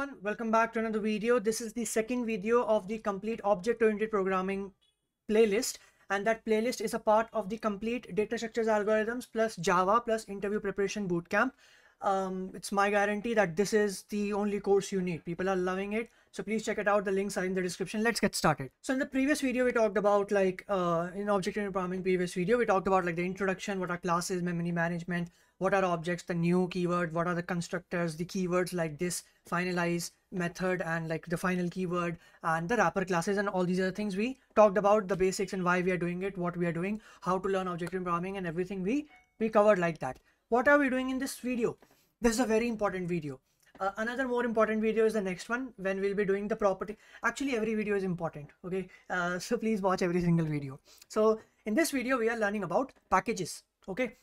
everyone, welcome back to another video. This is the second video of the complete object-oriented programming playlist and that playlist is a part of the complete data structures algorithms plus Java plus interview preparation bootcamp. Um, it's my guarantee that this is the only course you need. People are loving it. So please check it out. The links are in the description. Let's get started. So in the previous video, we talked about like uh, in object-oriented programming previous video, we talked about like the introduction, what are classes, memory management, what are objects, the new keyword, what are the constructors, the keywords like this, finalize method and like the final keyword and the wrapper classes and all these other things we talked about the basics and why we are doing it, what we are doing, how to learn object-oriented programming and everything we, we covered like that. What are we doing in this video? This is a very important video. Uh, another more important video is the next one when we'll be doing the property actually every video is important okay uh, so please watch every single video so in this video we are learning about packages okay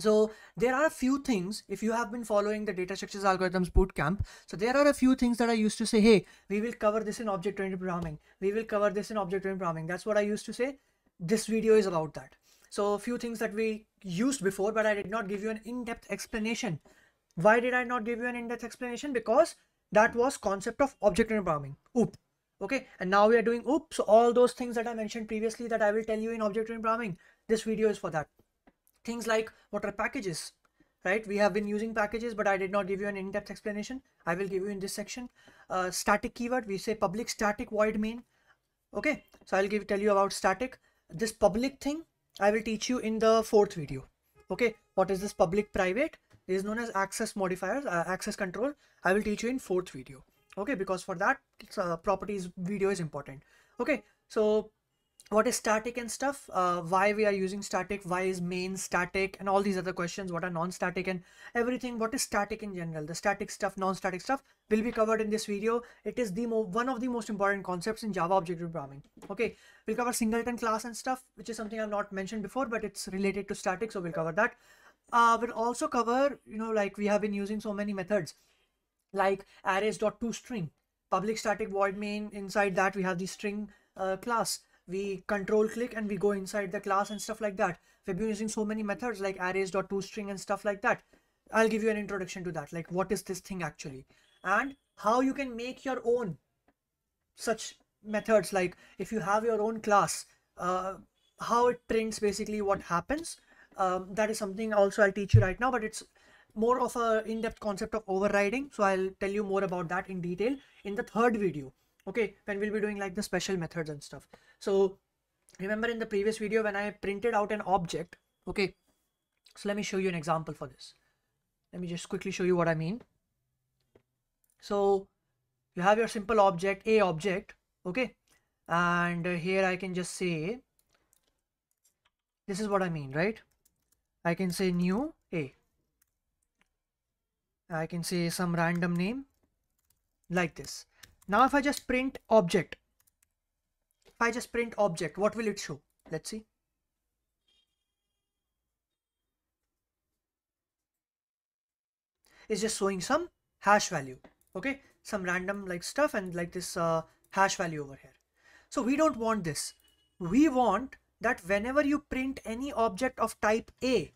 so there are a few things, if you have been following the data structures algorithms bootcamp, so there are a few things that I used to say, hey, we will cover this in object-oriented programming. We will cover this in object-oriented programming. That's what I used to say. This video is about that. So a few things that we used before, but I did not give you an in-depth explanation. Why did I not give you an in-depth explanation? Because that was concept of object-oriented programming, OOP. Okay, and now we are doing OOP. So all those things that I mentioned previously that I will tell you in object-oriented programming, this video is for that. Things like what are packages, right? We have been using packages, but I did not give you an in-depth explanation. I will give you in this section. Uh, static keyword, we say public static void main. Okay, so I'll give tell you about static. This public thing, I will teach you in the fourth video. Okay, what is this public private? It is known as access modifiers, uh, access control. I will teach you in fourth video. Okay, because for that uh, properties video is important. Okay, so what is static and stuff uh, why we are using static why is main static and all these other questions what are non-static and everything what is static in general the static stuff non-static stuff will be covered in this video it is the one of the most important concepts in java object programming okay we'll cover singleton class and stuff which is something i've not mentioned before but it's related to static so we'll cover that uh, we'll also cover you know like we have been using so many methods like arrays.toString public static void main inside that we have the string uh, class we control click and we go inside the class and stuff like that. We've been using so many methods like arrays.toString and stuff like that. I'll give you an introduction to that, like what is this thing actually and how you can make your own such methods like if you have your own class, uh, how it prints basically what happens. Um, that is something also I'll teach you right now, but it's more of a in-depth concept of overriding. So I'll tell you more about that in detail in the third video okay when we'll be doing like the special methods and stuff so remember in the previous video when i printed out an object okay so let me show you an example for this let me just quickly show you what i mean so you have your simple object a object okay and uh, here i can just say this is what i mean right i can say new a i can say some random name like this now if I just print object, if I just print object, what will it show? Let's see. It's just showing some hash value, okay? Some random like stuff and like this uh, hash value over here. So we don't want this. We want that whenever you print any object of type A,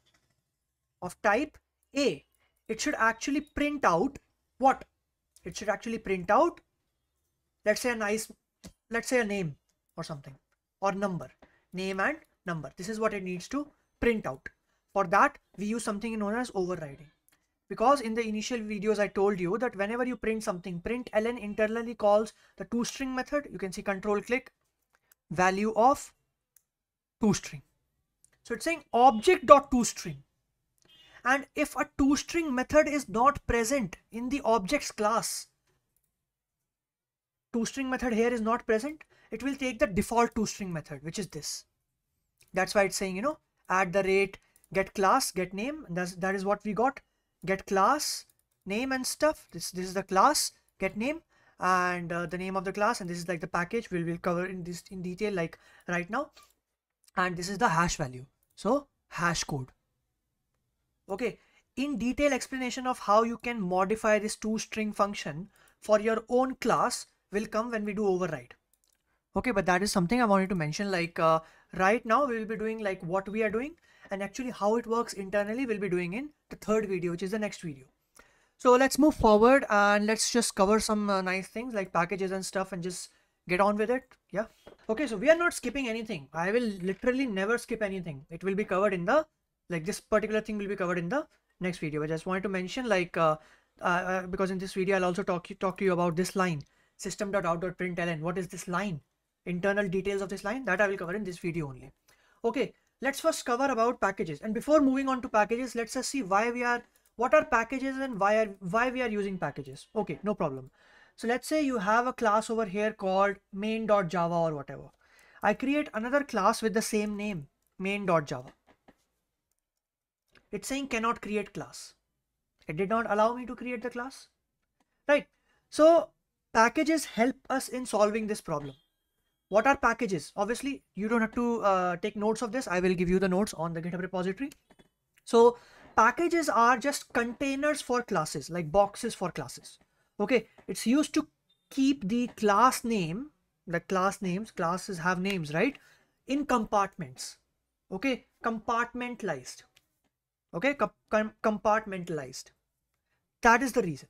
of type A, it should actually print out what? It should actually print out let's say a nice let's say a name or something or number name and number this is what it needs to print out for that we use something known as overriding because in the initial videos i told you that whenever you print something print ln internally calls the two string method you can see control click value of two string. so it's saying object dot two string, and if a two string method is not present in the objects class toString method here is not present, it will take the default toString method, which is this. That's why it's saying, you know, add the rate get class, get name. That's, that is what we got. Get class, name and stuff. This, this is the class, get name and uh, the name of the class. And this is like the package we will cover in this in detail like right now. And this is the hash value. So hash code. Okay. In detail explanation of how you can modify this string function for your own class will come when we do override okay but that is something i wanted to mention like uh, right now we will be doing like what we are doing and actually how it works internally we'll be doing in the third video which is the next video so let's move forward and let's just cover some uh, nice things like packages and stuff and just get on with it yeah okay so we are not skipping anything i will literally never skip anything it will be covered in the like this particular thing will be covered in the next video i just wanted to mention like uh, uh, uh because in this video i'll also talk you talk to you about this line system.out.println. What is this line? Internal details of this line that I will cover in this video only. Okay, let's first cover about packages. And before moving on to packages, let's just see why we are, what are packages and why are, why we are using packages. Okay, no problem. So let's say you have a class over here called main.java or whatever. I create another class with the same name, main.java. It's saying cannot create class. It did not allow me to create the class. Right. So Packages help us in solving this problem. What are packages? Obviously, you don't have to uh, take notes of this. I will give you the notes on the GitHub repository. So packages are just containers for classes, like boxes for classes. Okay, it's used to keep the class name, the class names, classes have names, right? In compartments. Okay, compartmentalized. Okay, Com compartmentalized. That is the reason.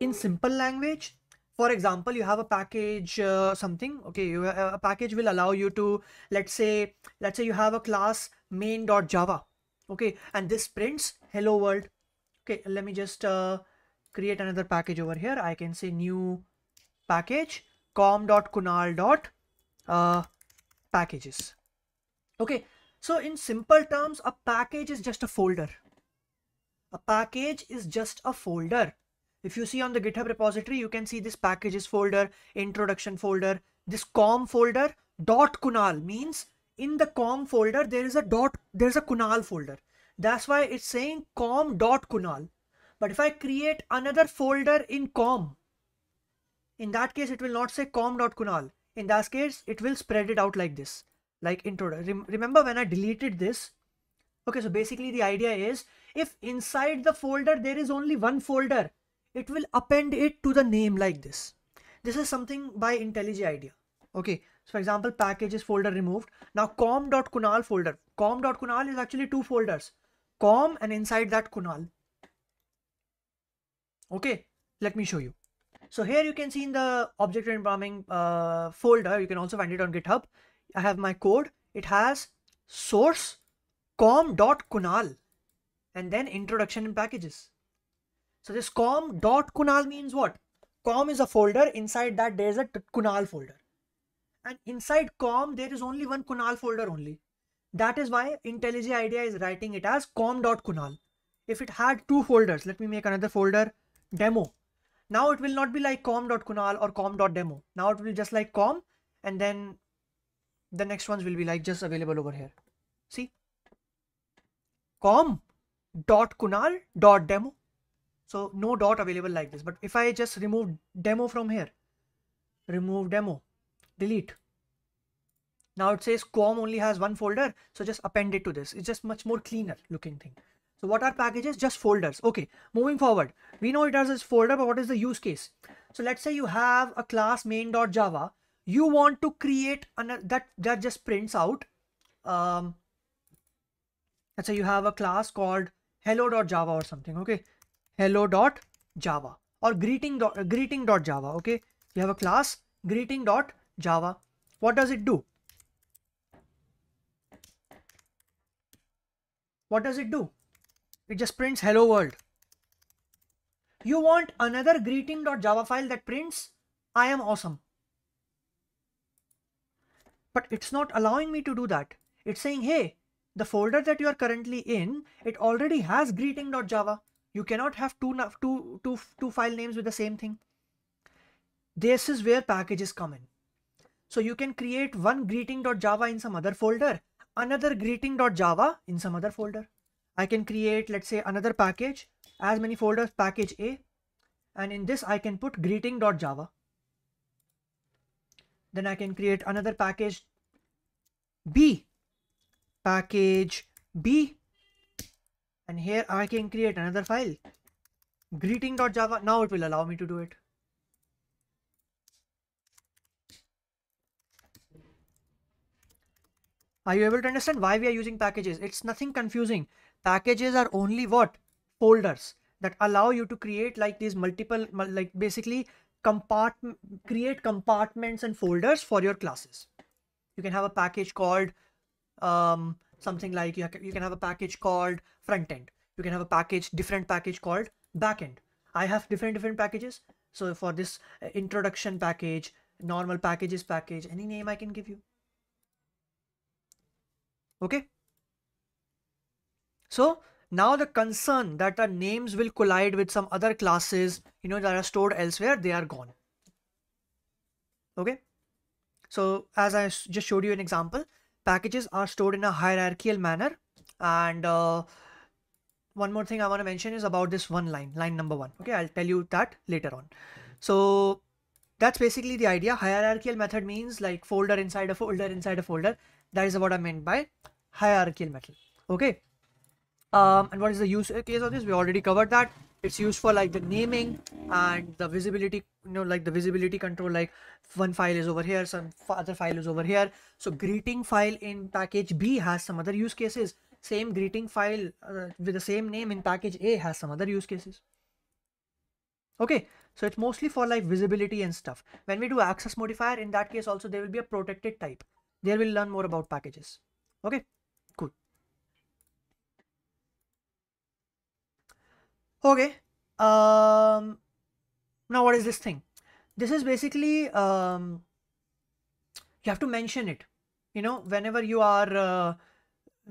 In simple language, for example you have a package uh, something okay you, uh, a package will allow you to let's say let's say you have a class main.java okay and this prints hello world okay let me just uh, create another package over here i can say new package com.kunal. Uh, packages okay so in simple terms a package is just a folder a package is just a folder if you see on the GitHub repository, you can see this packages folder, introduction folder, this com folder, dot kunal means in the com folder, there is a dot, there's a kunal folder. That's why it's saying com dot kunal. But if I create another folder in com, in that case, it will not say com dot kunal. In that case, it will spread it out like this, like intro. Rem remember when I deleted this? Okay, so basically the idea is if inside the folder, there is only one folder it will append it to the name like this. This is something by IntelliJ IDEA. Okay, so for example, packages folder removed. Now com.kunal folder. com.kunal is actually two folders. com and inside that kunal. Okay, let me show you. So here you can see in the object programming uh, folder, you can also find it on GitHub. I have my code. It has source com.kunal and then introduction and packages. So this com dot kunal means what? Com is a folder. Inside that there is a kunal folder. And inside com there is only one kunal folder only. That is why IntelliJ IDEA is writing it as com dot kunal. If it had two folders, let me make another folder demo. Now it will not be like com dot kunal or com dot demo. Now it will be just like com and then the next ones will be like just available over here. See? com dot kunal dot demo so no dot available like this. But if I just remove demo from here, remove demo, delete. Now it says COM only has one folder. So just append it to this. It's just much more cleaner looking thing. So what are packages? Just folders. Okay, moving forward. We know it has this folder, but what is the use case? So let's say you have a class main.java. You want to create another that that just prints out. Um, let's say you have a class called hello.java or something. Okay, hello.java or greeting dot, uh, greeting.java. Okay, you have a class greeting.java. What does it do? What does it do? It just prints hello world. You want another greeting.java file that prints I am awesome. But it's not allowing me to do that. It's saying, hey, the folder that you are currently in, it already has greeting.java. You cannot have two, two, two, two file names with the same thing. This is where packages come in. So you can create one greeting.java in some other folder, another greeting.java in some other folder. I can create, let's say, another package, as many folders, package A, and in this I can put greeting.java. Then I can create another package B, package B, and here I can create another file greeting.java now it will allow me to do it are you able to understand why we are using packages it's nothing confusing packages are only what folders that allow you to create like these multiple like basically compartment create compartments and folders for your classes you can have a package called um, something like you, you can have a package called front end. You can have a package, different package called backend. I have different different packages. So for this uh, introduction package, normal packages package, any name I can give you. Okay. So now the concern that the names will collide with some other classes, you know, that are stored elsewhere, they are gone. Okay. So as I just showed you an example, packages are stored in a hierarchical manner and uh, one more thing I want to mention is about this one line, line number one. Okay, I'll tell you that later on. So that's basically the idea. Hierarchical method means like folder inside a folder inside a folder. That is what I meant by hierarchical method. Okay. Um, and what is the use uh, case of this? We already covered that. It's used for like the naming and the visibility, you know, like the visibility control, like one file is over here, some other file is over here. So greeting file in package B has some other use cases same greeting file uh, with the same name in package A has some other use cases. Okay, so it's mostly for like visibility and stuff. When we do access modifier, in that case also there will be a protected type. There we'll learn more about packages. Okay, cool. Okay, um, now what is this thing? This is basically, um, you have to mention it. You know, whenever you are... Uh,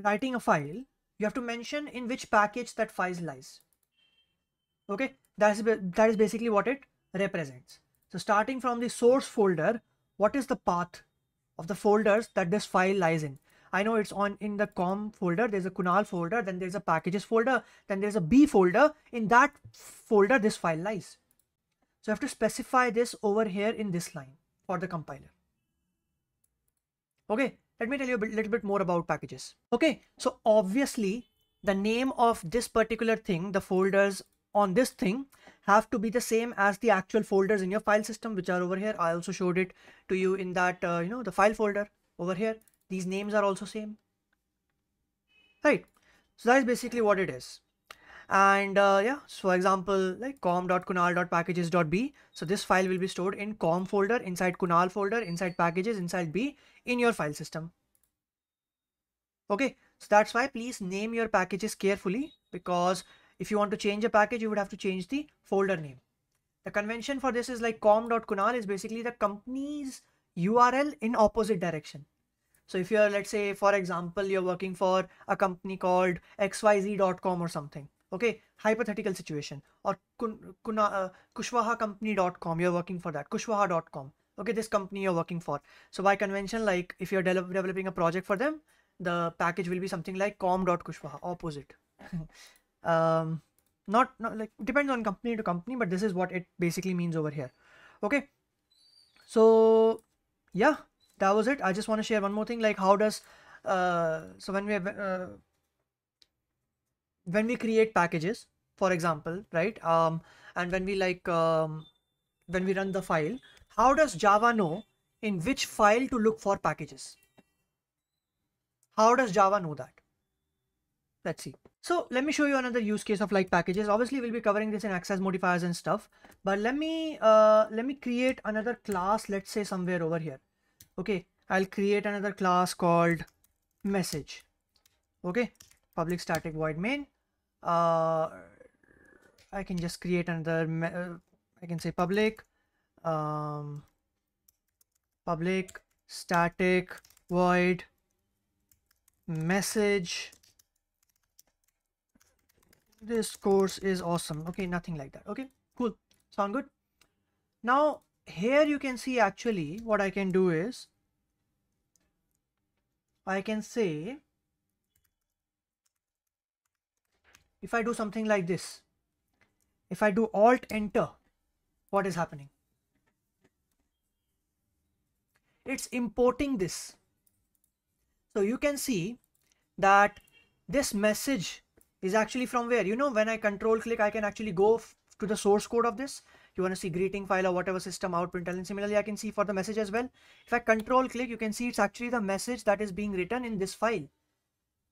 writing a file, you have to mention in which package that file lies. Okay, that is, that is basically what it represents. So starting from the source folder, what is the path of the folders that this file lies in? I know it's on in the com folder, there's a Kunal folder, then there's a packages folder, then there's a B folder. In that folder, this file lies. So I have to specify this over here in this line for the compiler. Okay, let me tell you a little bit more about packages. Okay, so obviously the name of this particular thing, the folders on this thing have to be the same as the actual folders in your file system, which are over here. I also showed it to you in that, uh, you know, the file folder over here. These names are also same. Right. So that is basically what it is and uh, yeah so for example like com.kunal.packages.b so this file will be stored in com folder inside kunal folder inside packages inside b in your file system okay so that's why please name your packages carefully because if you want to change a package you would have to change the folder name the convention for this is like com.kunal is basically the company's url in opposite direction so if you're let's say for example you're working for a company called xyz.com or something okay hypothetical situation or uh, kushwahacompany.com you're working for that kushwaha.com okay this company you're working for so by convention like if you're de developing a project for them the package will be something like com.kushwaha opposite um not, not like depends on company to company but this is what it basically means over here okay so yeah that was it i just want to share one more thing like how does uh, so when we have uh, when we create packages, for example, right? Um, and when we like, um, when we run the file, how does Java know in which file to look for packages? How does Java know that? Let's see. So let me show you another use case of like packages. Obviously, we'll be covering this in access modifiers and stuff, but let me, uh, let me create another class, let's say somewhere over here. Okay. I'll create another class called message. Okay. Public static void main uh, I can just create another uh, I can say public um, public static void message this course is awesome okay nothing like that okay cool sound good now here you can see actually what I can do is I can say if I do something like this, if I do alt enter, what is happening? It's importing this. So you can see that this message is actually from where? You know, when I control click, I can actually go to the source code of this. You want to see greeting file or whatever system out println. And similarly, I can see for the message as well. If I control click, you can see it's actually the message that is being written in this file.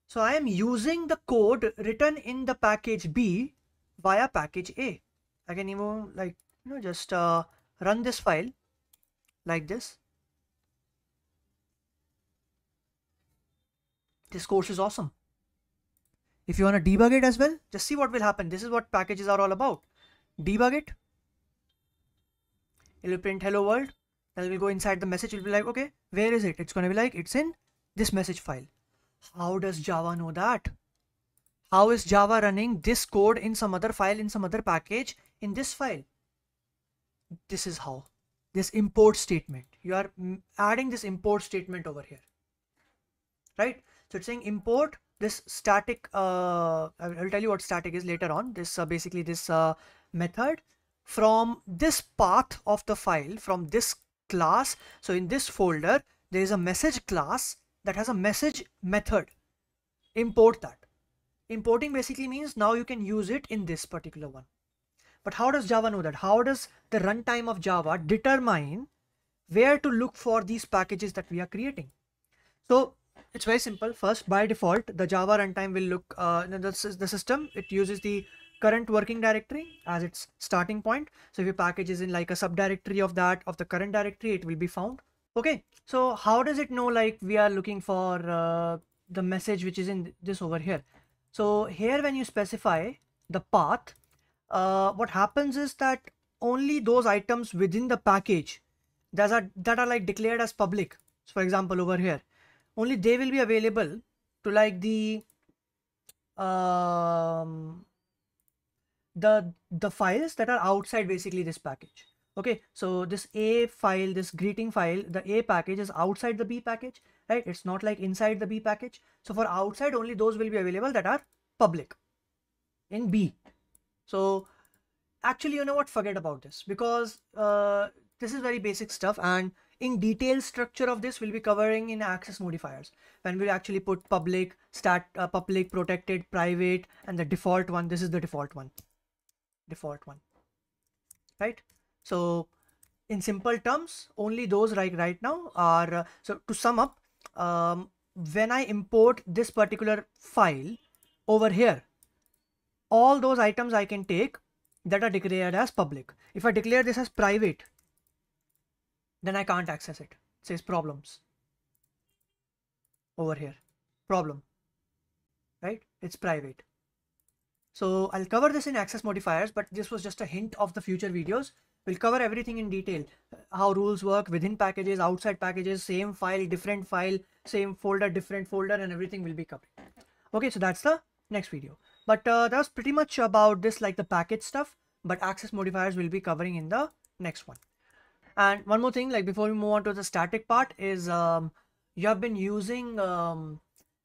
So I am using the code written in the package B via package A. I can even like, you know, just uh, run this file like this. This course is awesome. If you want to debug it as well, just see what will happen. This is what packages are all about. Debug it. It will print hello world. Then we'll go inside the message. It will be like, okay, where is it? It's going to be like, it's in this message file. How does Java know that? How is Java running this code in some other file, in some other package, in this file? This is how. This import statement. You are adding this import statement over here. Right? So it's saying import this static, uh, I'll tell you what static is later on. This uh, basically this uh, method from this path of the file, from this class. So in this folder, there is a message class that has a message method import that importing basically means now you can use it in this particular one but how does java know that how does the runtime of java determine where to look for these packages that we are creating so it's very simple first by default the java runtime will look uh, the, the system it uses the current working directory as its starting point so if your package is in like a subdirectory of that of the current directory it will be found okay so how does it know like we are looking for uh, the message which is in this over here so here when you specify the path uh, what happens is that only those items within the package that are that are like declared as public so for example over here only they will be available to like the um, the the files that are outside basically this package okay so this a file this greeting file the a package is outside the b package right it's not like inside the b package so for outside only those will be available that are public in b so actually you know what forget about this because uh, this is very basic stuff and in detail structure of this we'll be covering in access modifiers when we actually put public stat uh, public protected private and the default one this is the default one default one right so in simple terms, only those like right, right now are, uh, so to sum up, um, when I import this particular file over here, all those items I can take that are declared as public. If I declare this as private, then I can't access it. It says problems over here, problem, right? It's private. So I'll cover this in access modifiers, but this was just a hint of the future videos. We'll cover everything in detail, how rules work within packages, outside packages, same file, different file, same folder, different folder and everything will be covered. Okay, so that's the next video. But uh, that was pretty much about this like the package stuff, but access modifiers will be covering in the next one. And one more thing, like before we move on to the static part is um, you have been using um,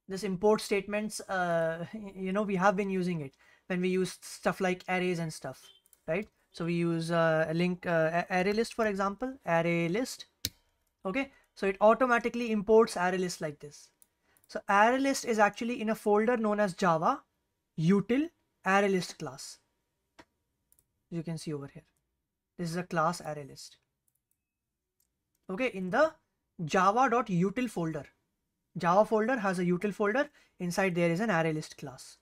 this import statements, uh, you know, we have been using it when we use stuff like arrays and stuff, right? So we use uh, a link uh, array list, for example, array list. Okay, so it automatically imports array list like this. So array list is actually in a folder known as Java util array list class. You can see over here. This is a class array list. Okay, in the java.util folder. Java folder has a util folder. Inside there is an array list class.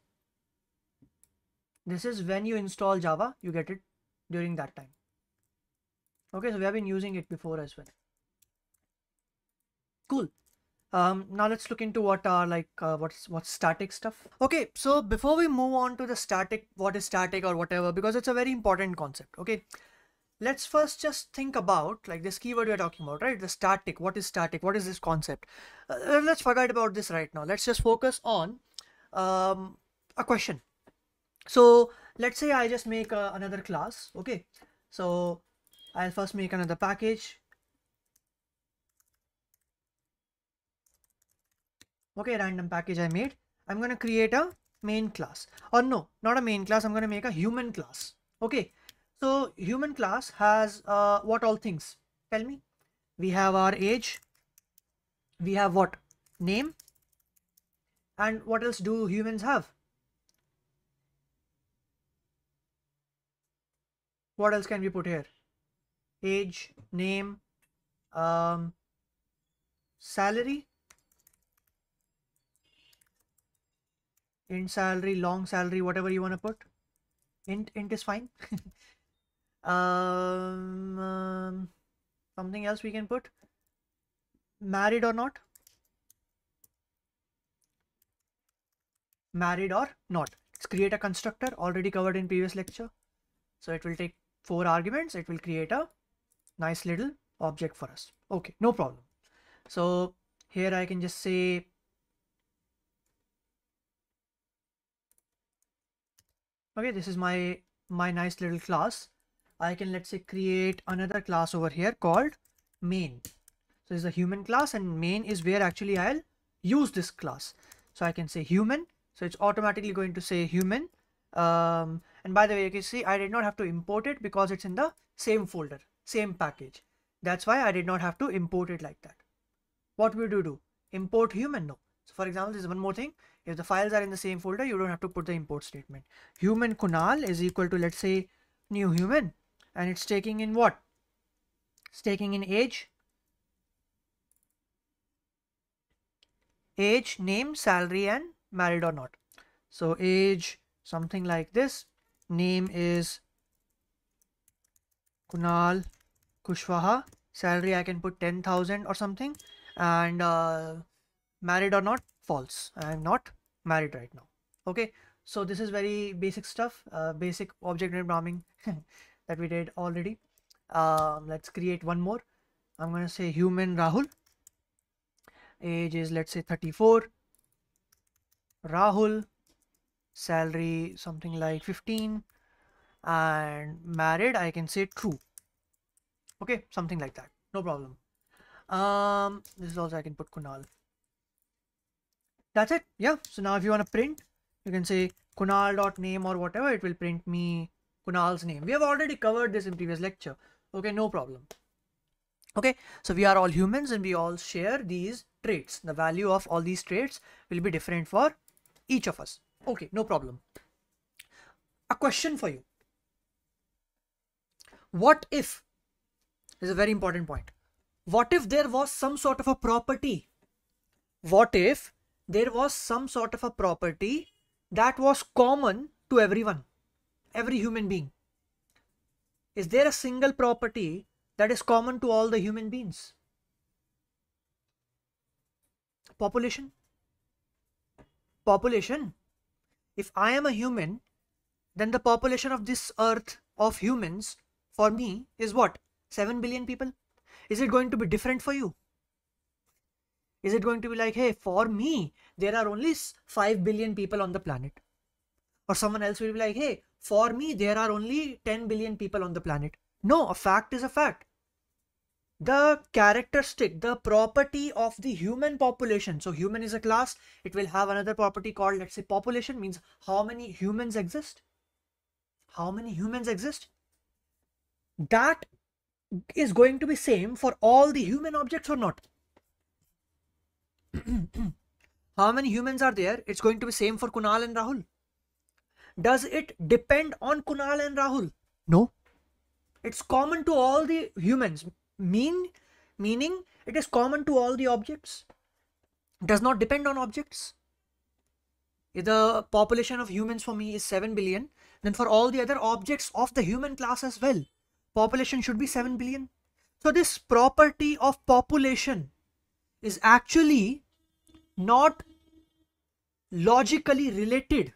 This is when you install Java, you get it during that time okay so we have been using it before as well cool um, now let's look into what are like uh, what's what's static stuff okay so before we move on to the static what is static or whatever because it's a very important concept okay let's first just think about like this keyword we're talking about right the static what is static what is this concept uh, uh, let's forget about this right now let's just focus on um, a question so let's say I just make uh, another class okay so I'll first make another package okay random package I made I'm gonna create a main class or no not a main class I'm gonna make a human class okay so human class has uh, what all things tell me we have our age we have what name and what else do humans have what else can we put here age name um, salary int salary long salary whatever you want to put int int is fine um, um, something else we can put married or not married or not let's create a constructor already covered in previous lecture so it will take four arguments, it will create a nice little object for us. Okay, no problem. So here I can just say okay this is my my nice little class I can let's say create another class over here called main so this is a human class and main is where actually I'll use this class so I can say human so it's automatically going to say human um, and by the way, you can see I did not have to import it because it's in the same folder, same package. That's why I did not have to import it like that. What would you do? Import human? No. So for example, there's one more thing. If the files are in the same folder, you don't have to put the import statement. Human Kunal is equal to, let's say, new human. And it's taking in what? It's taking in age, age, name, salary, and married or not. So age, something like this name is Kunal Kushwaha. Salary I can put 10,000 or something. And uh, married or not, false. I am not married right now. Okay, so this is very basic stuff, uh, basic object-oriented programming that we did already. Um, let's create one more. I'm gonna say human Rahul. Age is let's say 34. Rahul salary something like 15 and married I can say true okay something like that no problem um this is also I can put Kunal that's it yeah so now if you want to print you can say kunal.name or whatever it will print me kunal's name we have already covered this in previous lecture okay no problem okay so we are all humans and we all share these traits the value of all these traits will be different for each of us Okay, no problem. A question for you. What if, is a very important point, what if there was some sort of a property? What if there was some sort of a property that was common to everyone, every human being? Is there a single property that is common to all the human beings? Population? Population? if I am a human, then the population of this earth of humans for me is what? 7 billion people? Is it going to be different for you? Is it going to be like, hey, for me, there are only 5 billion people on the planet? Or someone else will be like, hey, for me, there are only 10 billion people on the planet. No, a fact is a fact the characteristic, the property of the human population. So human is a class. It will have another property called, let's say, population means how many humans exist. How many humans exist? That is going to be same for all the human objects or not. how many humans are there? It's going to be same for Kunal and Rahul. Does it depend on Kunal and Rahul? No. It's common to all the humans mean meaning it is common to all the objects does not depend on objects if the population of humans for me is 7 billion then for all the other objects of the human class as well population should be 7 billion so this property of population is actually not logically related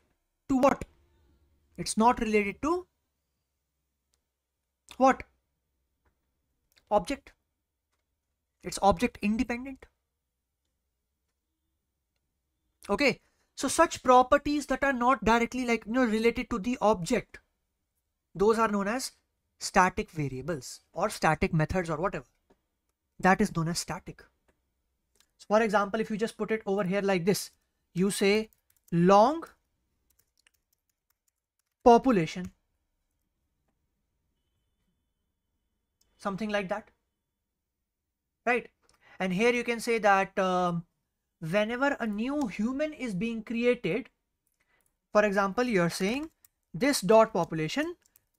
to what it's not related to what object it's object independent okay so such properties that are not directly like you know related to the object those are known as static variables or static methods or whatever that is known as static so for example if you just put it over here like this you say long population something like that right and here you can say that uh, whenever a new human is being created for example you're saying this dot population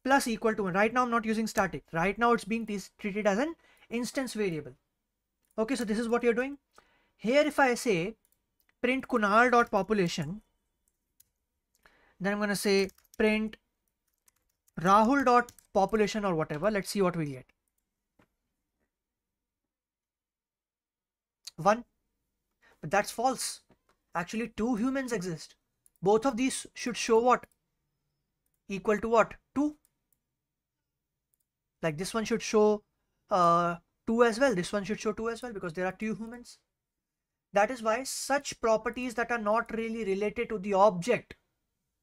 plus equal to 1 right now i'm not using static right now it's being treated as an instance variable okay so this is what you're doing here if i say print kunal dot population then i'm going to say print rahul dot population or whatever let's see what we get one. But that's false. Actually, two humans exist. Both of these should show what? Equal to what? 2. Like this one should show uh, 2 as well. This one should show 2 as well because there are two humans. That is why such properties that are not really related to the object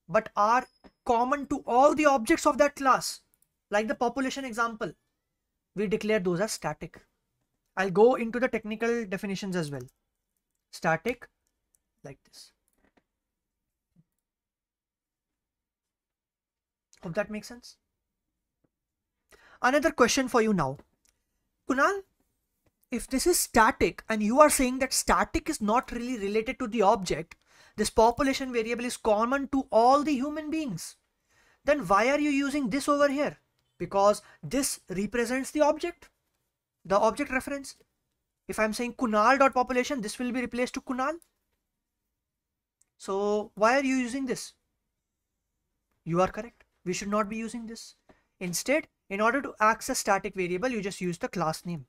but are common to all the objects of that class, like the population example, we declare those as static. I'll go into the technical definitions as well. Static like this. Hope that makes sense. Another question for you now. Kunal, if this is static and you are saying that static is not really related to the object, this population variable is common to all the human beings, then why are you using this over here? Because this represents the object the object reference. If I'm saying Kunal dot population, this will be replaced to Kunal. So why are you using this? You are correct. We should not be using this. Instead, in order to access static variable, you just use the class name.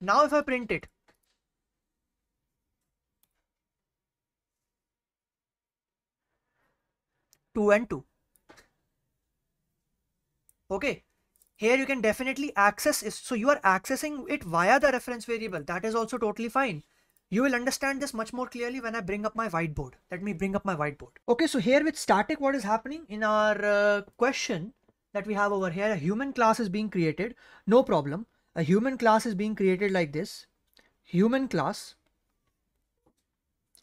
Now if I print it, two and two okay here you can definitely access it so you are accessing it via the reference variable that is also totally fine you will understand this much more clearly when I bring up my whiteboard. Let me bring up my whiteboard. Okay, so here with static, what is happening in our uh, question that we have over here, a human class is being created. No problem. A human class is being created like this. Human class.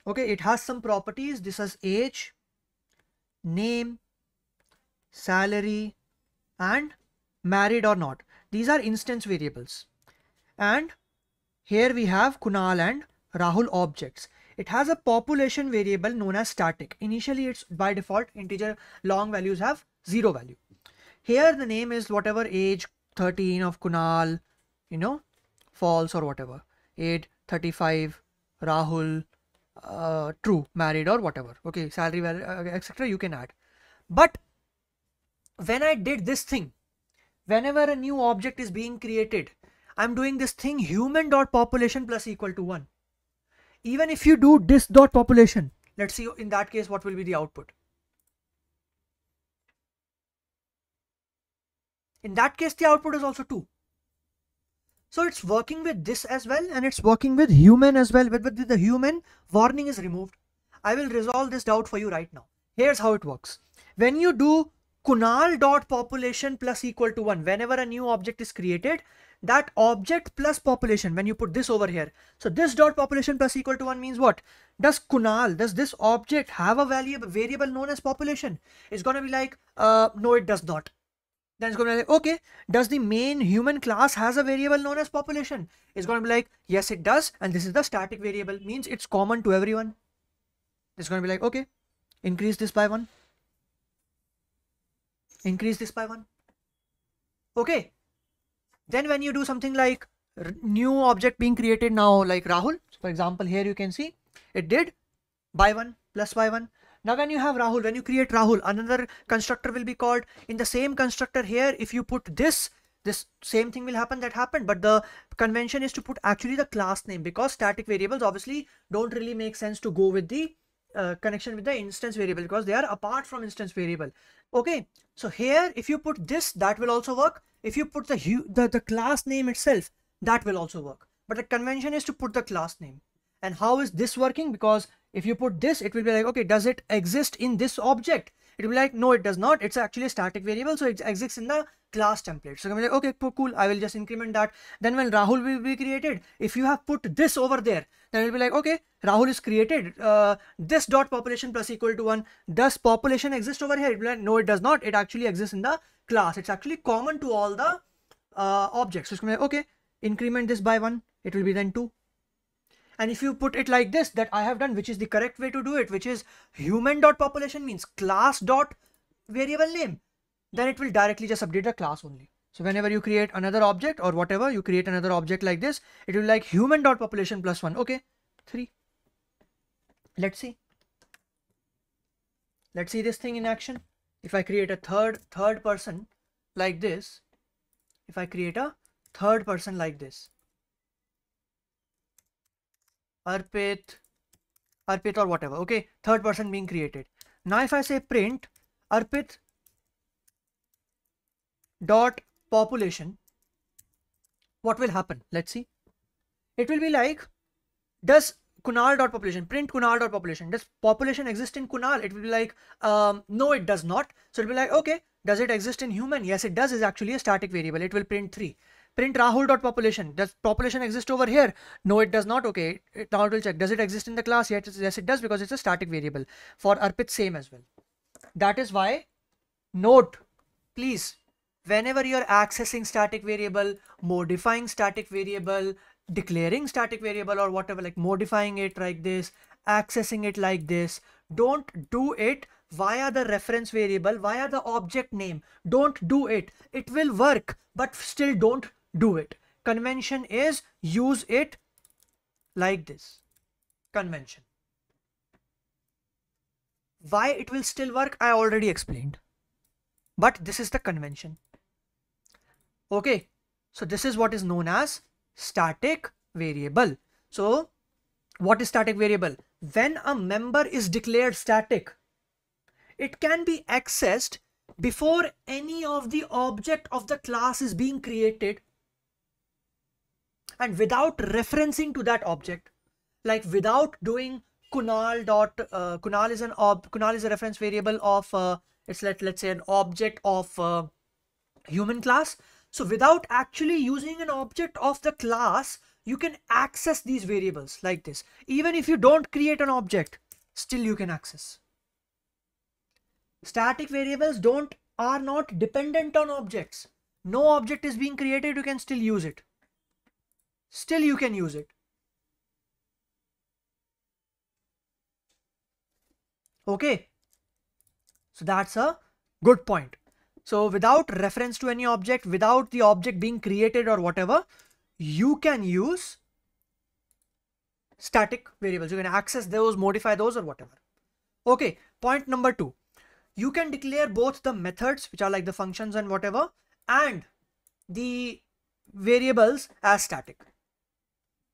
Okay, it has some properties. This is age, name, salary, and married or not. These are instance variables. And here we have Kunal and Rahul objects. It has a population variable known as static. Initially, it's by default integer long values have zero value. Here the name is whatever age 13 of Kunal, you know, false or whatever. age 35, Rahul, uh, true, married or whatever. Okay, salary, uh, etc. You can add. But when I did this thing, whenever a new object is being created, I'm doing this thing human dot population plus equal to 1. Even if you do this dot population, let's see in that case what will be the output. In that case, the output is also 2. So it's working with this as well and it's working with human as well. But with the human, warning is removed. I will resolve this doubt for you right now. Here's how it works. When you do Kunal dot population plus equal to 1. Whenever a new object is created, that object plus population, when you put this over here. So this dot population plus equal to 1 means what? Does Kunal, does this object have a variable, variable known as population? It's going to be like, uh, no, it does not. Then it's going to be like, okay, does the main human class has a variable known as population? It's going to be like, yes, it does. And this is the static variable, means it's common to everyone. It's going to be like, okay, increase this by 1 increase this by 1 okay then when you do something like new object being created now like Rahul for example here you can see it did by 1 plus by 1 now when you have Rahul when you create Rahul another constructor will be called in the same constructor here if you put this this same thing will happen that happened but the convention is to put actually the class name because static variables obviously don't really make sense to go with the uh, connection with the instance variable because they are apart from instance variable okay so here if you put this that will also work if you put the, the the class name itself that will also work but the convention is to put the class name and how is this working because if you put this it will be like okay does it exist in this object It'll be like, no, it does not. It's actually a static variable. So it exists in the class template. So I'm like, okay, cool. I will just increment that. Then when Rahul will be created, if you have put this over there, then it'll be like, okay, Rahul is created. Uh, this dot population plus equal to one. Does population exist over here? Like, no, it does not. It actually exists in the class. It's actually common to all the uh, objects. So it's going to be like, okay, increment this by one. It will be then two and if you put it like this that i have done which is the correct way to do it which is human dot population means class dot variable name then it will directly just update the class only so whenever you create another object or whatever you create another object like this it will like human dot population plus one okay three let's see let's see this thing in action if i create a third third person like this if i create a third person like this Arpit, Arpit or whatever. Okay, third person being created. Now if I say print Arpit dot population, what will happen? Let's see. It will be like does Kunal dot population print Kunal dot population. Does population exist in Kunal? It will be like um, no, it does not. So it will be like okay, does it exist in human? Yes, it does. Is actually a static variable. It will print three print Rahul dot population. Does population exist over here? No, it does not. Okay, it, now it will check. Does it exist in the class? Yes, yes, it does because it's a static variable. For Arpit, same as well. That is why, note, please, whenever you're accessing static variable, modifying static variable, declaring static variable or whatever, like modifying it like this, accessing it like this, don't do it via the reference variable, via the object name. Don't do it. It will work, but still don't do it convention is use it like this convention why it will still work i already explained but this is the convention okay so this is what is known as static variable so what is static variable when a member is declared static it can be accessed before any of the object of the class is being created and without referencing to that object like without doing kunal dot uh, kunal is an ob kunal is a reference variable of uh, it's let let's say an object of uh, human class so without actually using an object of the class you can access these variables like this even if you don't create an object still you can access static variables don't are not dependent on objects no object is being created you can still use it still you can use it. Okay. So that's a good point. So without reference to any object, without the object being created or whatever, you can use static variables. You can access those, modify those or whatever. Okay, point number two. You can declare both the methods, which are like the functions and whatever, and the variables as static.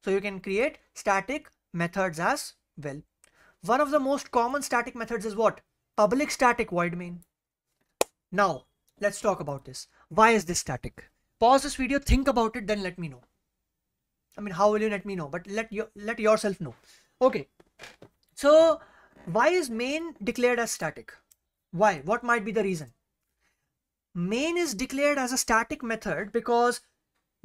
So you can create static methods as well. One of the most common static methods is what? Public static void main. Now, let's talk about this. Why is this static? Pause this video, think about it, then let me know. I mean, how will you let me know? But let your let yourself know. Okay. So why is main declared as static? Why? What might be the reason? Main is declared as a static method because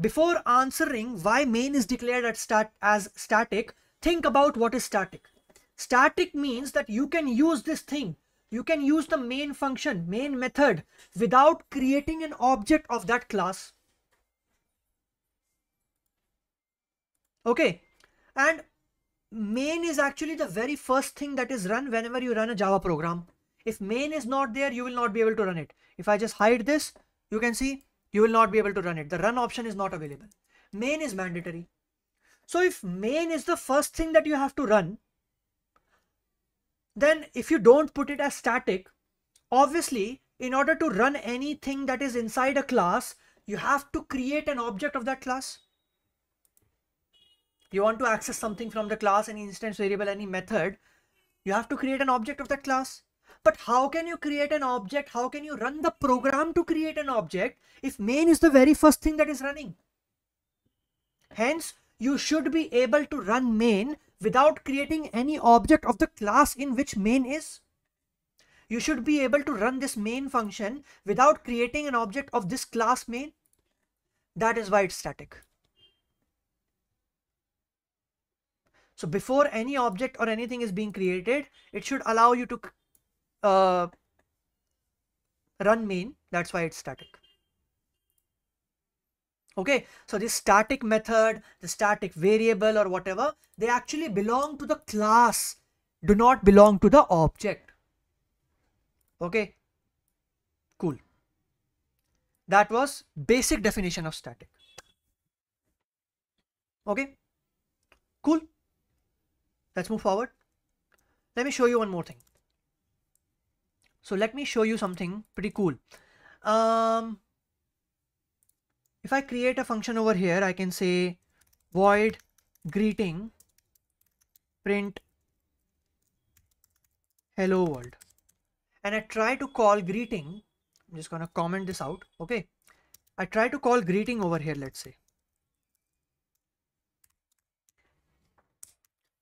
before answering why main is declared at start as static, think about what is static. Static means that you can use this thing. You can use the main function, main method without creating an object of that class. Okay. And main is actually the very first thing that is run whenever you run a Java program. If main is not there, you will not be able to run it. If I just hide this, you can see you will not be able to run it. The run option is not available. Main is mandatory. So if main is the first thing that you have to run, then if you don't put it as static, obviously in order to run anything that is inside a class, you have to create an object of that class. You want to access something from the class, any instance variable, any method, you have to create an object of that class. But how can you create an object? How can you run the program to create an object if main is the very first thing that is running? Hence, you should be able to run main without creating any object of the class in which main is. You should be able to run this main function without creating an object of this class main. That is why it's static. So before any object or anything is being created, it should allow you to uh, run main that's why it's static okay so this static method the static variable or whatever they actually belong to the class do not belong to the object okay cool that was basic definition of static okay cool let's move forward let me show you one more thing so let me show you something pretty cool. Um, if I create a function over here, I can say void greeting print hello world. And I try to call greeting. I'm just going to comment this out. Okay. I try to call greeting over here, let's say.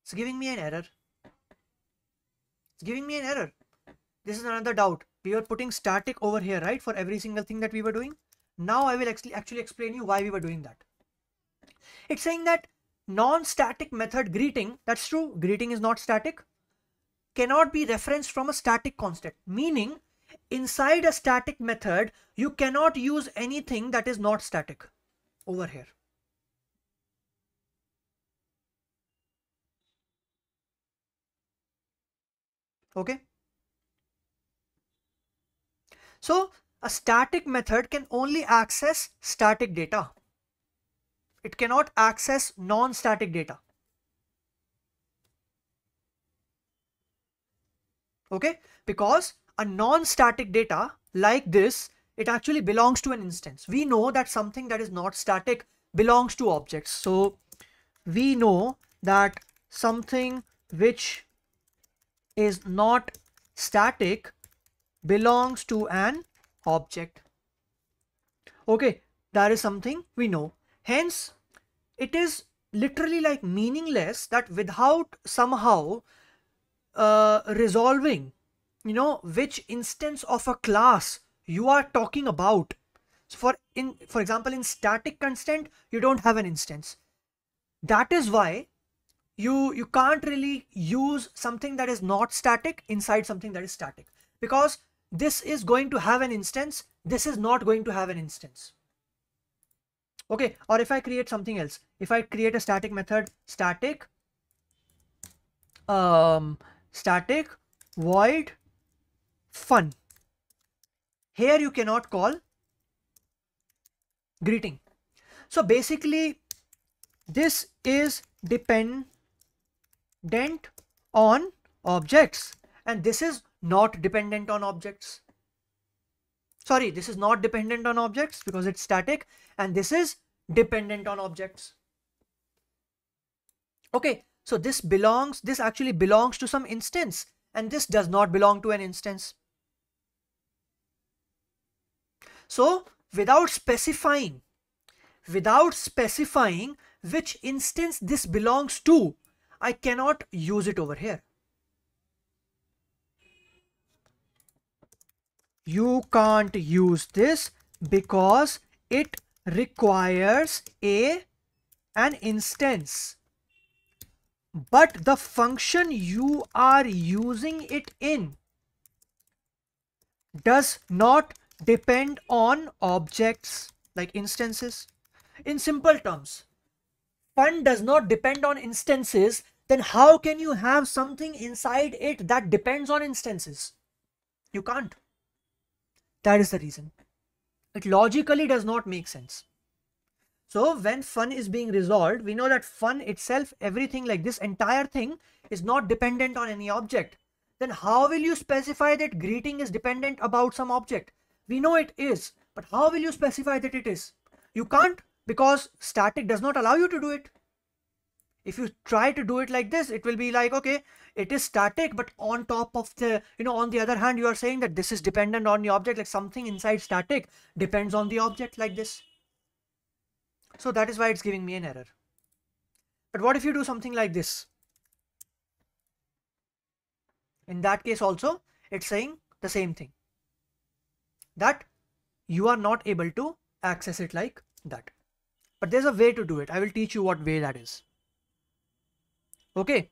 It's giving me an error. It's giving me an error this is another doubt we were putting static over here right for every single thing that we were doing now i will actually actually explain you why we were doing that it's saying that non-static method greeting that's true greeting is not static cannot be referenced from a static constant meaning inside a static method you cannot use anything that is not static over here okay so a static method can only access static data. It cannot access non-static data. Okay, because a non-static data like this, it actually belongs to an instance. We know that something that is not static belongs to objects. So we know that something which is not static belongs to an object okay that is something we know hence it is literally like meaningless that without somehow uh, resolving you know which instance of a class you are talking about so for in for example in static constant you don't have an instance that is why you you can't really use something that is not static inside something that is static because this is going to have an instance this is not going to have an instance okay or if i create something else if i create a static method static um static void fun here you cannot call greeting so basically this is dependent on objects and this is not dependent on objects. Sorry, this is not dependent on objects because it's static and this is dependent on objects. Okay, so this belongs, this actually belongs to some instance and this does not belong to an instance. So without specifying, without specifying which instance this belongs to, I cannot use it over here. you can't use this because it requires a an instance but the function you are using it in does not depend on objects like instances in simple terms fun does not depend on instances then how can you have something inside it that depends on instances you can't that is the reason. It logically does not make sense. So when fun is being resolved, we know that fun itself, everything like this entire thing is not dependent on any object. Then how will you specify that greeting is dependent about some object? We know it is, but how will you specify that it is? You can't because static does not allow you to do it if you try to do it like this it will be like okay it is static but on top of the you know on the other hand you are saying that this is dependent on the object like something inside static depends on the object like this so that is why it's giving me an error but what if you do something like this in that case also it's saying the same thing that you are not able to access it like that but there's a way to do it i will teach you what way that is okay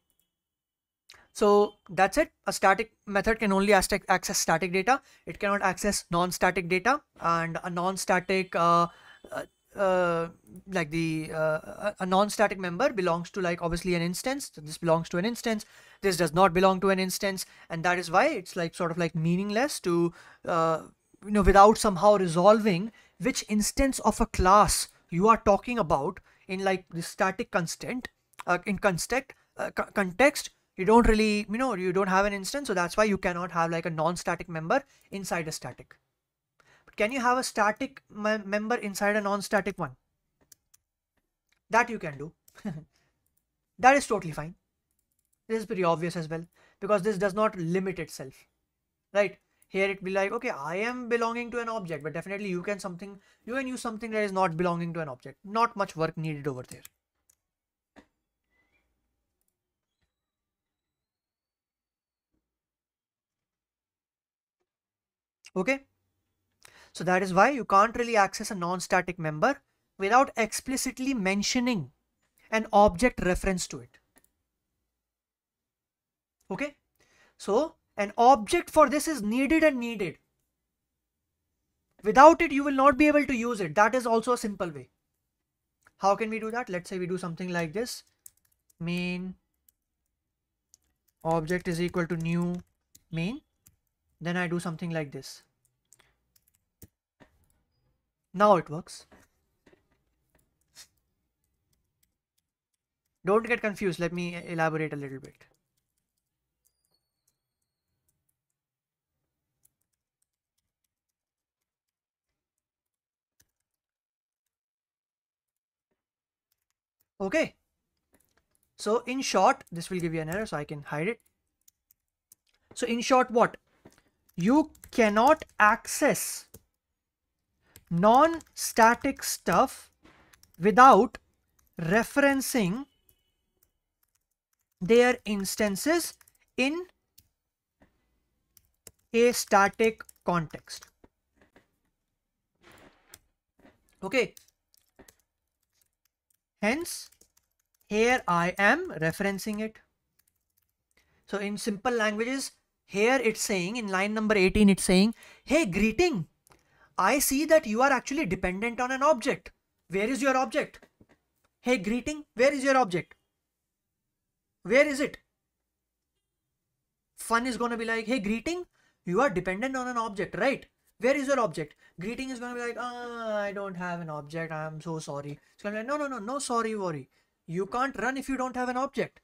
so that's it a static method can only access static data it cannot access non-static data and a non-static uh, uh, uh like the uh, a non-static member belongs to like obviously an instance so this belongs to an instance this does not belong to an instance and that is why it's like sort of like meaningless to uh, you know without somehow resolving which instance of a class you are talking about in like the static constant uh, in construct uh, co context, you don't really, you know, you don't have an instance. So that's why you cannot have like a non-static member inside a static. But can you have a static member inside a non-static one? That you can do. that is totally fine. This is pretty obvious as well because this does not limit itself, right? here it be like okay i am belonging to an object but definitely you can something you can use something that is not belonging to an object not much work needed over there Okay. So that is why you can't really access a non-static member without explicitly mentioning an object reference to it. Okay. So an object for this is needed and needed. Without it, you will not be able to use it. That is also a simple way. How can we do that? Let's say we do something like this. Main object is equal to new main then I do something like this. Now it works. Don't get confused, let me elaborate a little bit. Okay. So in short, this will give you an error, so I can hide it. So in short, what? you cannot access non-static stuff without referencing their instances in a static context. Okay. Hence, here I am referencing it. So in simple languages, here it's saying in line number 18, it's saying, Hey, greeting. I see that you are actually dependent on an object. Where is your object? Hey, greeting, where is your object? Where is it? Fun is going to be like, Hey, greeting, you are dependent on an object, right? Where is your object? Greeting is going to be like, oh, I don't have an object. I'm so sorry. It's going to be like, no, no, no, no, sorry, worry. You can't run if you don't have an object.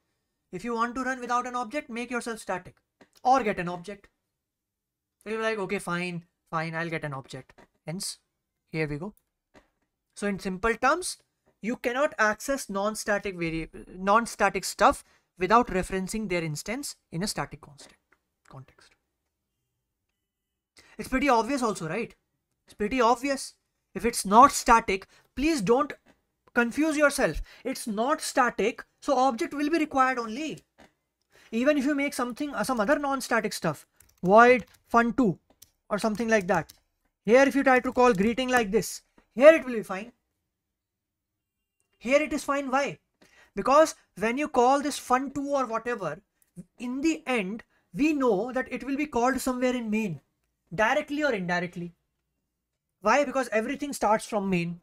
If you want to run without an object, make yourself static or get an object. it will be like, okay, fine, fine, I'll get an object. Hence, here we go. So in simple terms, you cannot access non-static variable, non-static stuff without referencing their instance in a static constant context. It's pretty obvious also, right? It's pretty obvious. If it's not static, please don't confuse yourself. It's not static, so object will be required only. Even if you make something, uh, some other non-static stuff, void fun2 or something like that. Here if you try to call greeting like this, here it will be fine. Here it is fine, why? Because when you call this fun2 or whatever, in the end, we know that it will be called somewhere in main, directly or indirectly. Why? Because everything starts from main.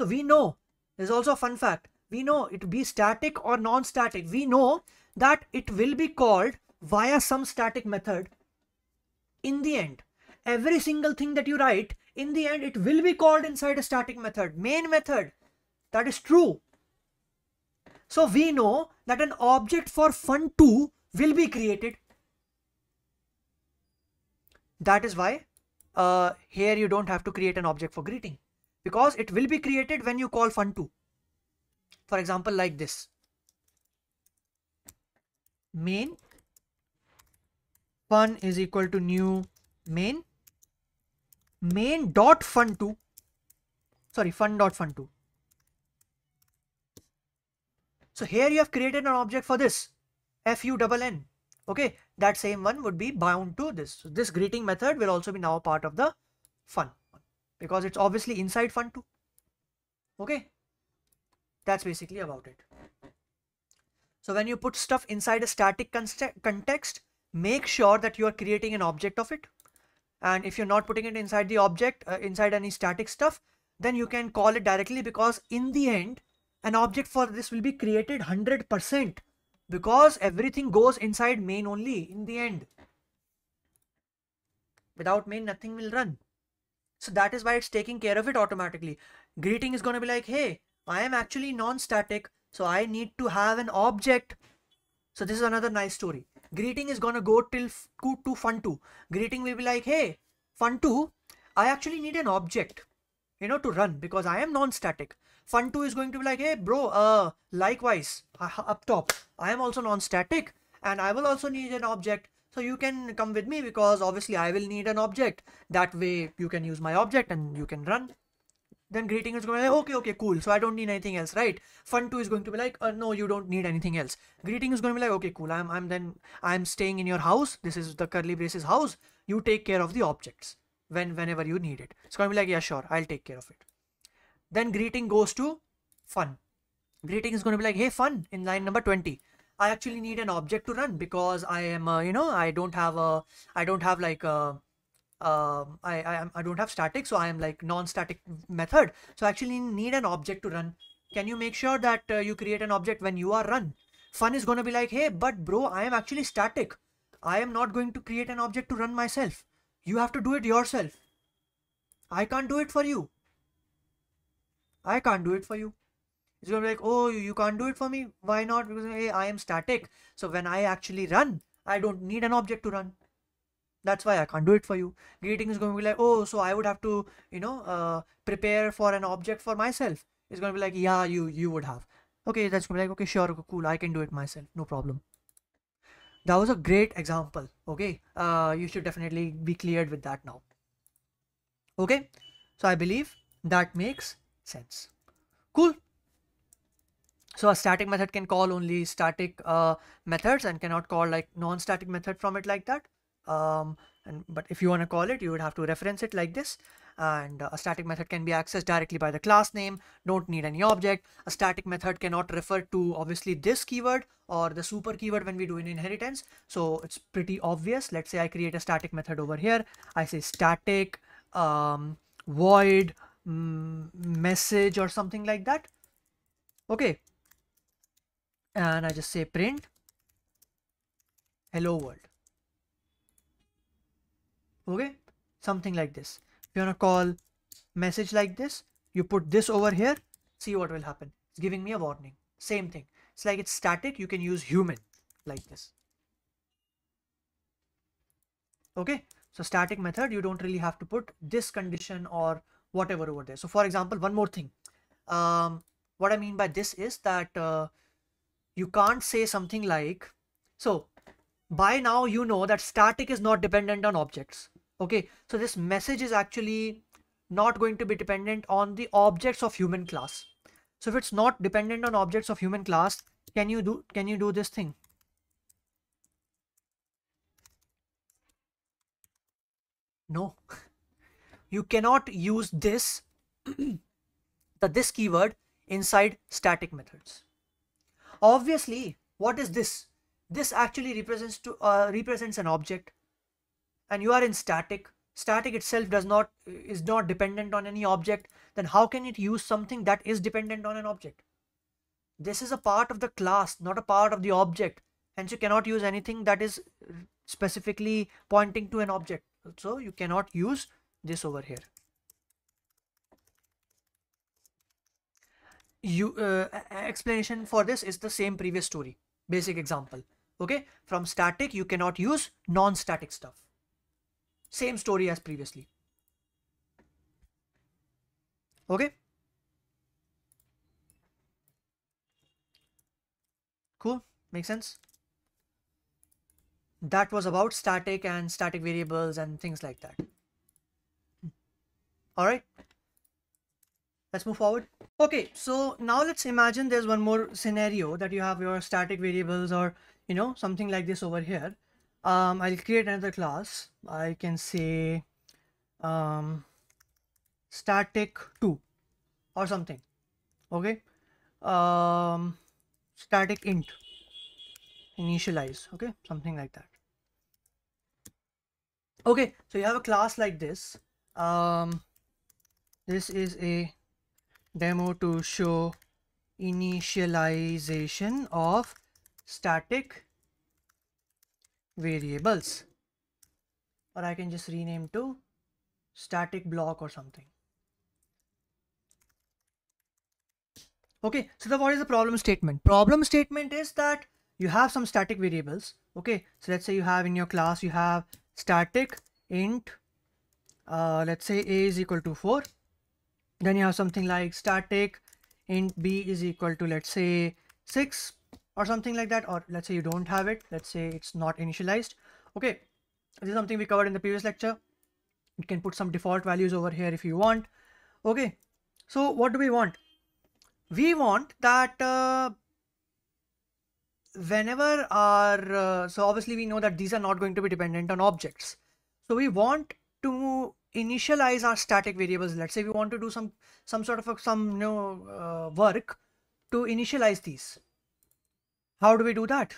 So we know, there's also a fun fact, we know it be static or non-static. We know that it will be called via some static method in the end every single thing that you write in the end it will be called inside a static method main method that is true so we know that an object for fun2 will be created that is why uh, here you don't have to create an object for greeting because it will be created when you call fun2 for example like this main fun is equal to new main main dot fun2 sorry fun dot fun2 so here you have created an object for this fu double n okay that same one would be bound to this so this greeting method will also be now part of the fun because it's obviously inside fun2 okay that's basically about it so when you put stuff inside a static context, make sure that you are creating an object of it. And if you're not putting it inside the object, uh, inside any static stuff, then you can call it directly because in the end, an object for this will be created 100% because everything goes inside main only in the end. Without main, nothing will run. So that is why it's taking care of it automatically. Greeting is going to be like, hey, I am actually non-static. So I need to have an object. So this is another nice story. Greeting is gonna go till to fun2. Greeting will be like, hey, fun2, I actually need an object, you know, to run because I am non-static. Fun2 is going to be like, hey, bro, uh, likewise, uh, up top, I am also non-static and I will also need an object. So you can come with me because obviously I will need an object. That way you can use my object and you can run then greeting is going to be like okay okay cool so i don't need anything else right fun 2 is going to be like uh, no you don't need anything else greeting is going to be like okay cool i'm i'm then i'm staying in your house this is the curly braces house you take care of the objects when whenever you need it it's going to be like yeah sure i'll take care of it then greeting goes to fun greeting is going to be like hey fun in line number 20 i actually need an object to run because i am uh, you know i don't have a i don't have like a um, I, I, I don't have static, so I am like non-static method. So I actually need an object to run. Can you make sure that uh, you create an object when you are run? Fun is going to be like, hey, but bro, I am actually static. I am not going to create an object to run myself. You have to do it yourself. I can't do it for you. I can't do it for you. It's going to be like, oh, you can't do it for me. Why not? Because hey, I am static. So when I actually run, I don't need an object to run that's why i can't do it for you greeting is going to be like oh so i would have to you know uh, prepare for an object for myself it's going to be like yeah you you would have okay that's going to be like okay sure cool i can do it myself no problem that was a great example okay uh, you should definitely be cleared with that now okay so i believe that makes sense cool so a static method can call only static uh, methods and cannot call like non-static method from it like that um, and but if you want to call it you would have to reference it like this and uh, a static method can be accessed directly by the class name don't need any object a static method cannot refer to obviously this keyword or the super keyword when we do an inheritance so it's pretty obvious let's say i create a static method over here i say static um, void mm, message or something like that okay and i just say print hello world okay something like this if you want to call message like this you put this over here see what will happen it's giving me a warning same thing it's like it's static you can use human like this okay so static method you don't really have to put this condition or whatever over there so for example one more thing um, what i mean by this is that uh, you can't say something like so by now you know that static is not dependent on objects okay so this message is actually not going to be dependent on the objects of human class so if it's not dependent on objects of human class can you do can you do this thing no you cannot use this the this keyword inside static methods obviously what is this this actually represents to uh, represents an object and you are in static static itself does not is not dependent on any object then how can it use something that is dependent on an object this is a part of the class not a part of the object hence you cannot use anything that is specifically pointing to an object so you cannot use this over here you uh, explanation for this is the same previous story basic example okay from static you cannot use non-static stuff same story as previously. Okay. Cool. Makes sense. That was about static and static variables and things like that. Hmm. All right. Let's move forward. Okay. So now let's imagine there's one more scenario that you have your static variables or, you know, something like this over here um, I'll create another class I can say um, static 2 or something okay um, static int initialize okay something like that okay so you have a class like this um, this is a demo to show initialization of static variables or I can just rename to static block or something. Okay, so the, what is the problem statement? Problem statement is that you have some static variables. Okay, so let's say you have in your class, you have static int, uh, let's say a is equal to 4. Then you have something like static int b is equal to, let's say 6 or something like that or let's say you don't have it let's say it's not initialized okay this is something we covered in the previous lecture you can put some default values over here if you want okay so what do we want we want that uh, whenever our uh, so obviously we know that these are not going to be dependent on objects so we want to initialize our static variables let's say we want to do some some sort of a, some you know, uh, work to initialize these how do we do that?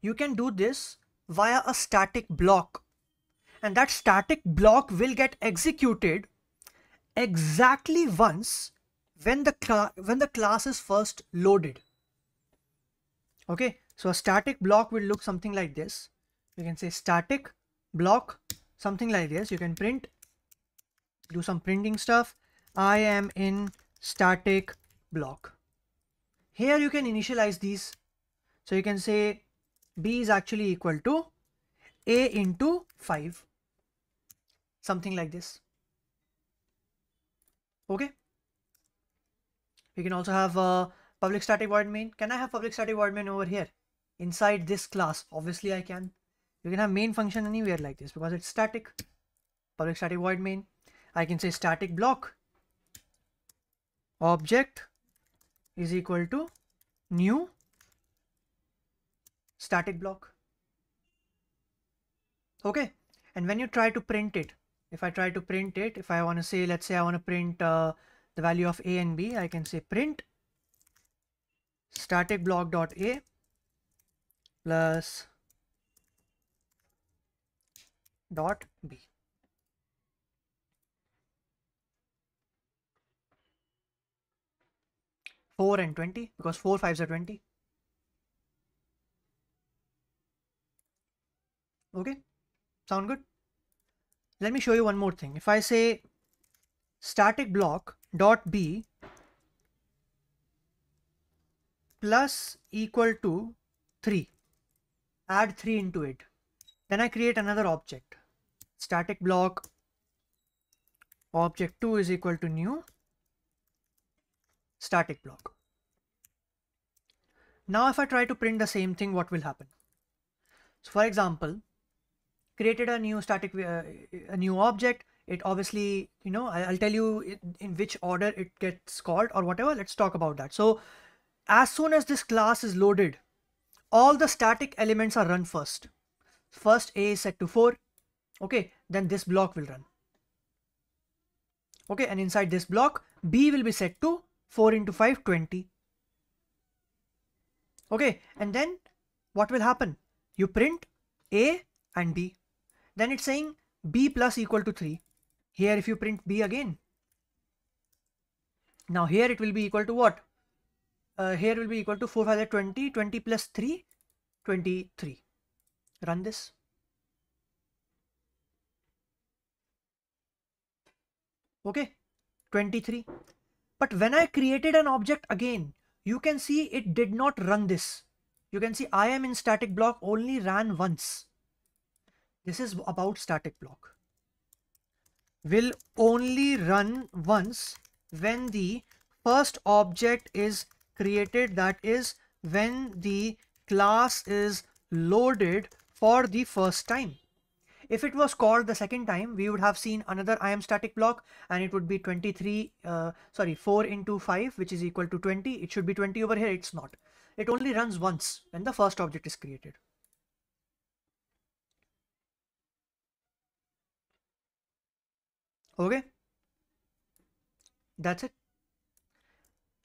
You can do this via a static block and that static block will get executed exactly once when the when the class is first loaded okay so a static block will look something like this you can say static block something like this you can print do some printing stuff i am in static block here you can initialize these. So you can say b is actually equal to a into 5. Something like this. Okay. You can also have a public static void main. Can I have public static void main over here? Inside this class? Obviously I can. You can have main function anywhere like this because it's static. Public static void main. I can say static block object is equal to new static block okay and when you try to print it if I try to print it if I want to say let's say I want to print uh, the value of a and b I can say print static block dot a plus dot b 4 and 20 because 4 5s are 20. Okay, sound good? Let me show you one more thing. If I say static block dot b plus equal to 3, add 3 into it. Then I create another object. Static block object 2 is equal to new static block. Now if I try to print the same thing, what will happen? So for example, created a new static, uh, a new object. It obviously, you know, I'll tell you in which order it gets called or whatever. Let's talk about that. So as soon as this class is loaded, all the static elements are run first. First A is set to 4. Okay, then this block will run. Okay, and inside this block, B will be set to 4 into 5 20 okay and then what will happen you print a and b then it's saying b plus equal to 3 here if you print b again now here it will be equal to what uh, here will be equal to 4 5 20 20 plus 3 23 run this okay 23 but when I created an object again, you can see it did not run this. You can see I am in static block only ran once. This is about static block. Will only run once when the first object is created that is when the class is loaded for the first time. If it was called the second time, we would have seen another I am static block and it would be 23, uh, sorry, 4 into 5, which is equal to 20. It should be 20 over here. It's not. It only runs once when the first object is created. Okay. That's it.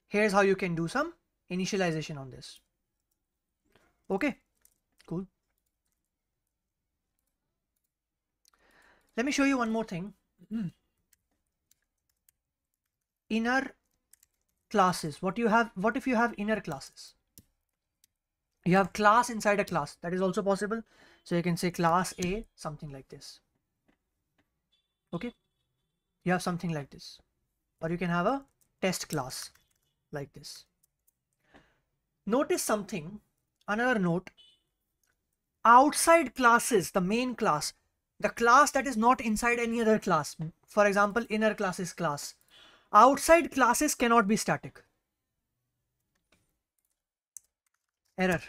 Here's how you can do some initialization on this. Okay, cool. Let me show you one more thing. Hmm. inner classes. What you have, what if you have inner classes? You have class inside a class. That is also possible. So you can say class A, something like this. Okay. You have something like this. Or you can have a test class like this. Notice something, another note. Outside classes, the main class, the class that is not inside any other class. For example, inner classes class. Outside classes cannot be static. Error.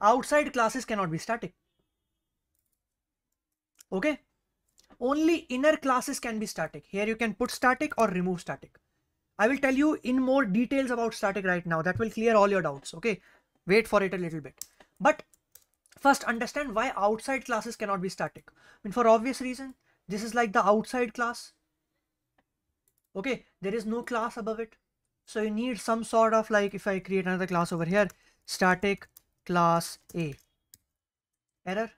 Outside classes cannot be static. Okay. Only inner classes can be static. Here you can put static or remove static. I will tell you in more details about static right now. That will clear all your doubts. Okay. Wait for it a little bit. But First, understand why outside classes cannot be static. I mean, for obvious reason, this is like the outside class. Okay, there is no class above it. So you need some sort of like, if I create another class over here, static class A. Error.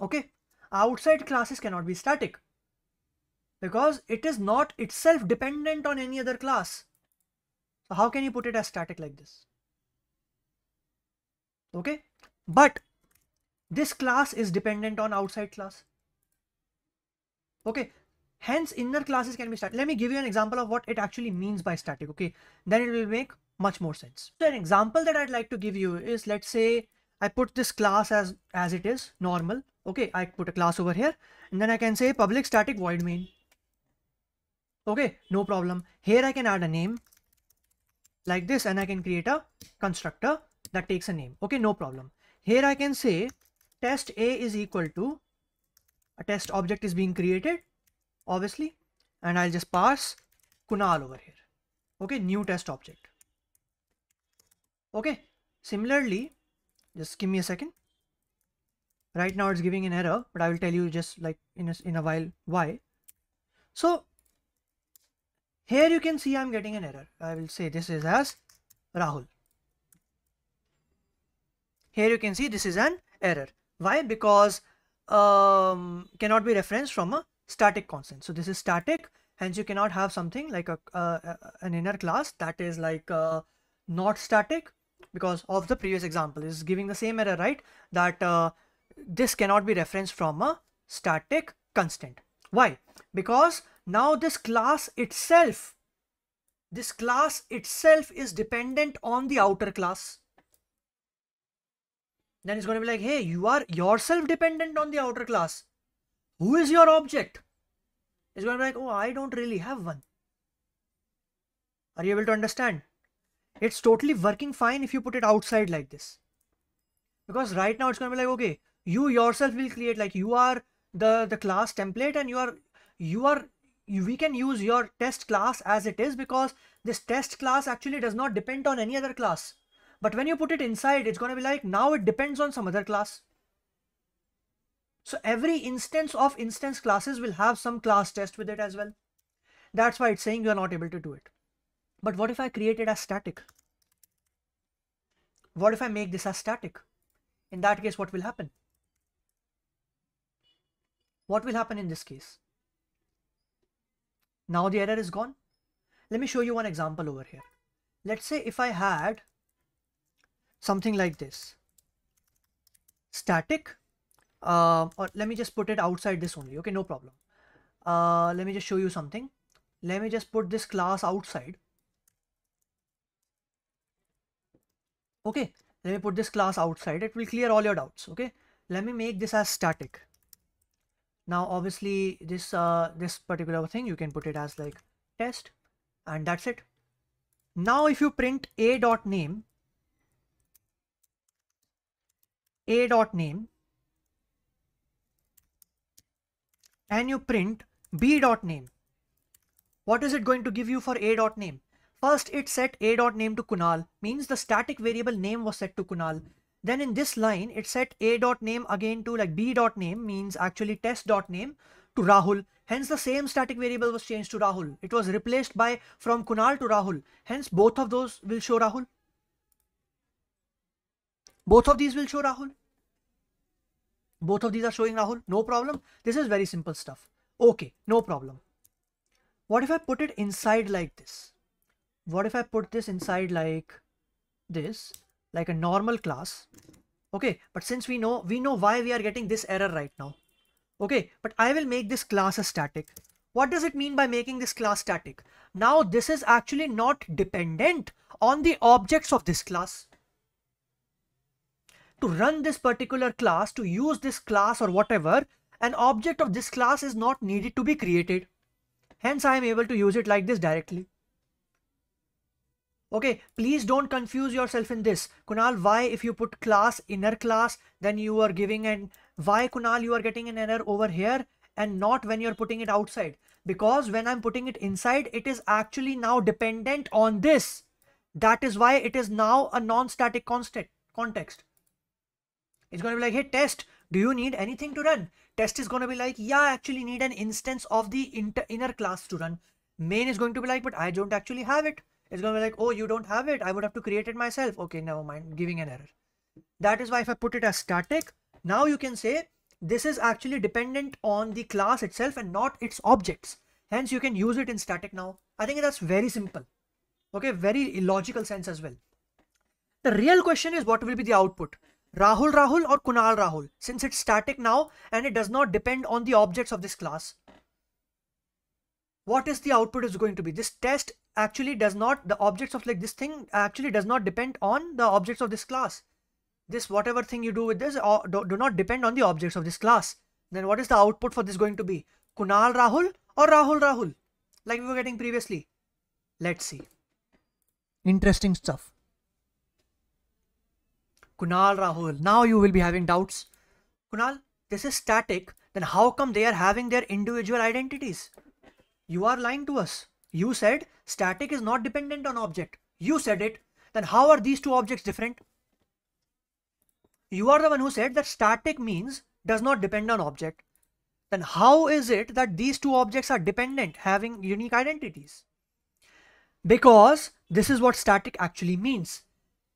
Okay, outside classes cannot be static because it is not itself dependent on any other class. So how can you put it as static like this? okay but this class is dependent on outside class okay hence inner classes can be static let me give you an example of what it actually means by static okay then it will make much more sense so an example that i'd like to give you is let's say i put this class as as it is normal okay i put a class over here and then i can say public static void main okay no problem here i can add a name like this and i can create a constructor that takes a name okay no problem here i can say test a is equal to a test object is being created obviously and i'll just pass kunal over here okay new test object okay similarly just give me a second right now it's giving an error but i will tell you just like in a, in a while why so here you can see i'm getting an error i will say this is as rahul here you can see this is an error. Why? Because um, cannot be referenced from a static constant. So this is static, hence you cannot have something like a an inner class that is like uh, not static because of the previous example this is giving the same error, right? That uh, this cannot be referenced from a static constant. Why? Because now this class itself, this class itself is dependent on the outer class then it's going to be like hey you are yourself dependent on the outer class who is your object it's going to be like oh i don't really have one are you able to understand it's totally working fine if you put it outside like this because right now it's going to be like okay you yourself will create like you are the the class template and you are you are you, we can use your test class as it is because this test class actually does not depend on any other class but when you put it inside, it's going to be like, now it depends on some other class. So every instance of instance classes will have some class test with it as well. That's why it's saying you're not able to do it. But what if I create it as static? What if I make this as static? In that case, what will happen? What will happen in this case? Now the error is gone. Let me show you one example over here. Let's say if I had something like this static uh, or let me just put it outside this only okay no problem uh, let me just show you something let me just put this class outside okay let me put this class outside it will clear all your doubts okay let me make this as static now obviously this uh, this particular thing you can put it as like test and that's it now if you print a dot name a dot name and you print b dot name what is it going to give you for a dot name first it set a dot name to kunal means the static variable name was set to kunal then in this line it set a dot name again to like b dot name means actually test dot name to rahul hence the same static variable was changed to rahul it was replaced by from kunal to rahul hence both of those will show rahul both of these will show Rahul. Both of these are showing Rahul. No problem. This is very simple stuff. Okay, no problem. What if I put it inside like this? What if I put this inside like this, like a normal class? Okay, but since we know, we know why we are getting this error right now. Okay, but I will make this class a static. What does it mean by making this class static? Now this is actually not dependent on the objects of this class to run this particular class, to use this class or whatever, an object of this class is not needed to be created. Hence, I am able to use it like this directly. Okay, please don't confuse yourself in this. Kunal, why if you put class, inner class, then you are giving an... Why, Kunal, you are getting an error over here and not when you're putting it outside? Because when I'm putting it inside, it is actually now dependent on this. That is why it is now a non-static context. It's going to be like, hey, test, do you need anything to run? Test is going to be like, yeah, I actually need an instance of the inner class to run. Main is going to be like, but I don't actually have it. It's going to be like, oh, you don't have it. I would have to create it myself. Okay, never mind, giving an error. That is why if I put it as static, now you can say this is actually dependent on the class itself and not its objects. Hence, you can use it in static now. I think that's very simple. Okay, very illogical sense as well. The real question is what will be the output? Rahul Rahul or Kunal Rahul since it's static now and it does not depend on the objects of this class. What is the output is going to be? This test actually does not, the objects of like this thing actually does not depend on the objects of this class. This whatever thing you do with this or uh, do, do not depend on the objects of this class. Then what is the output for this going to be? Kunal Rahul or Rahul Rahul like we were getting previously. Let's see. Interesting stuff. Kunal Rahul. Now you will be having doubts. Kunal, this is static. Then how come they are having their individual identities? You are lying to us. You said static is not dependent on object. You said it. Then how are these two objects different? You are the one who said that static means does not depend on object. Then how is it that these two objects are dependent having unique identities? Because this is what static actually means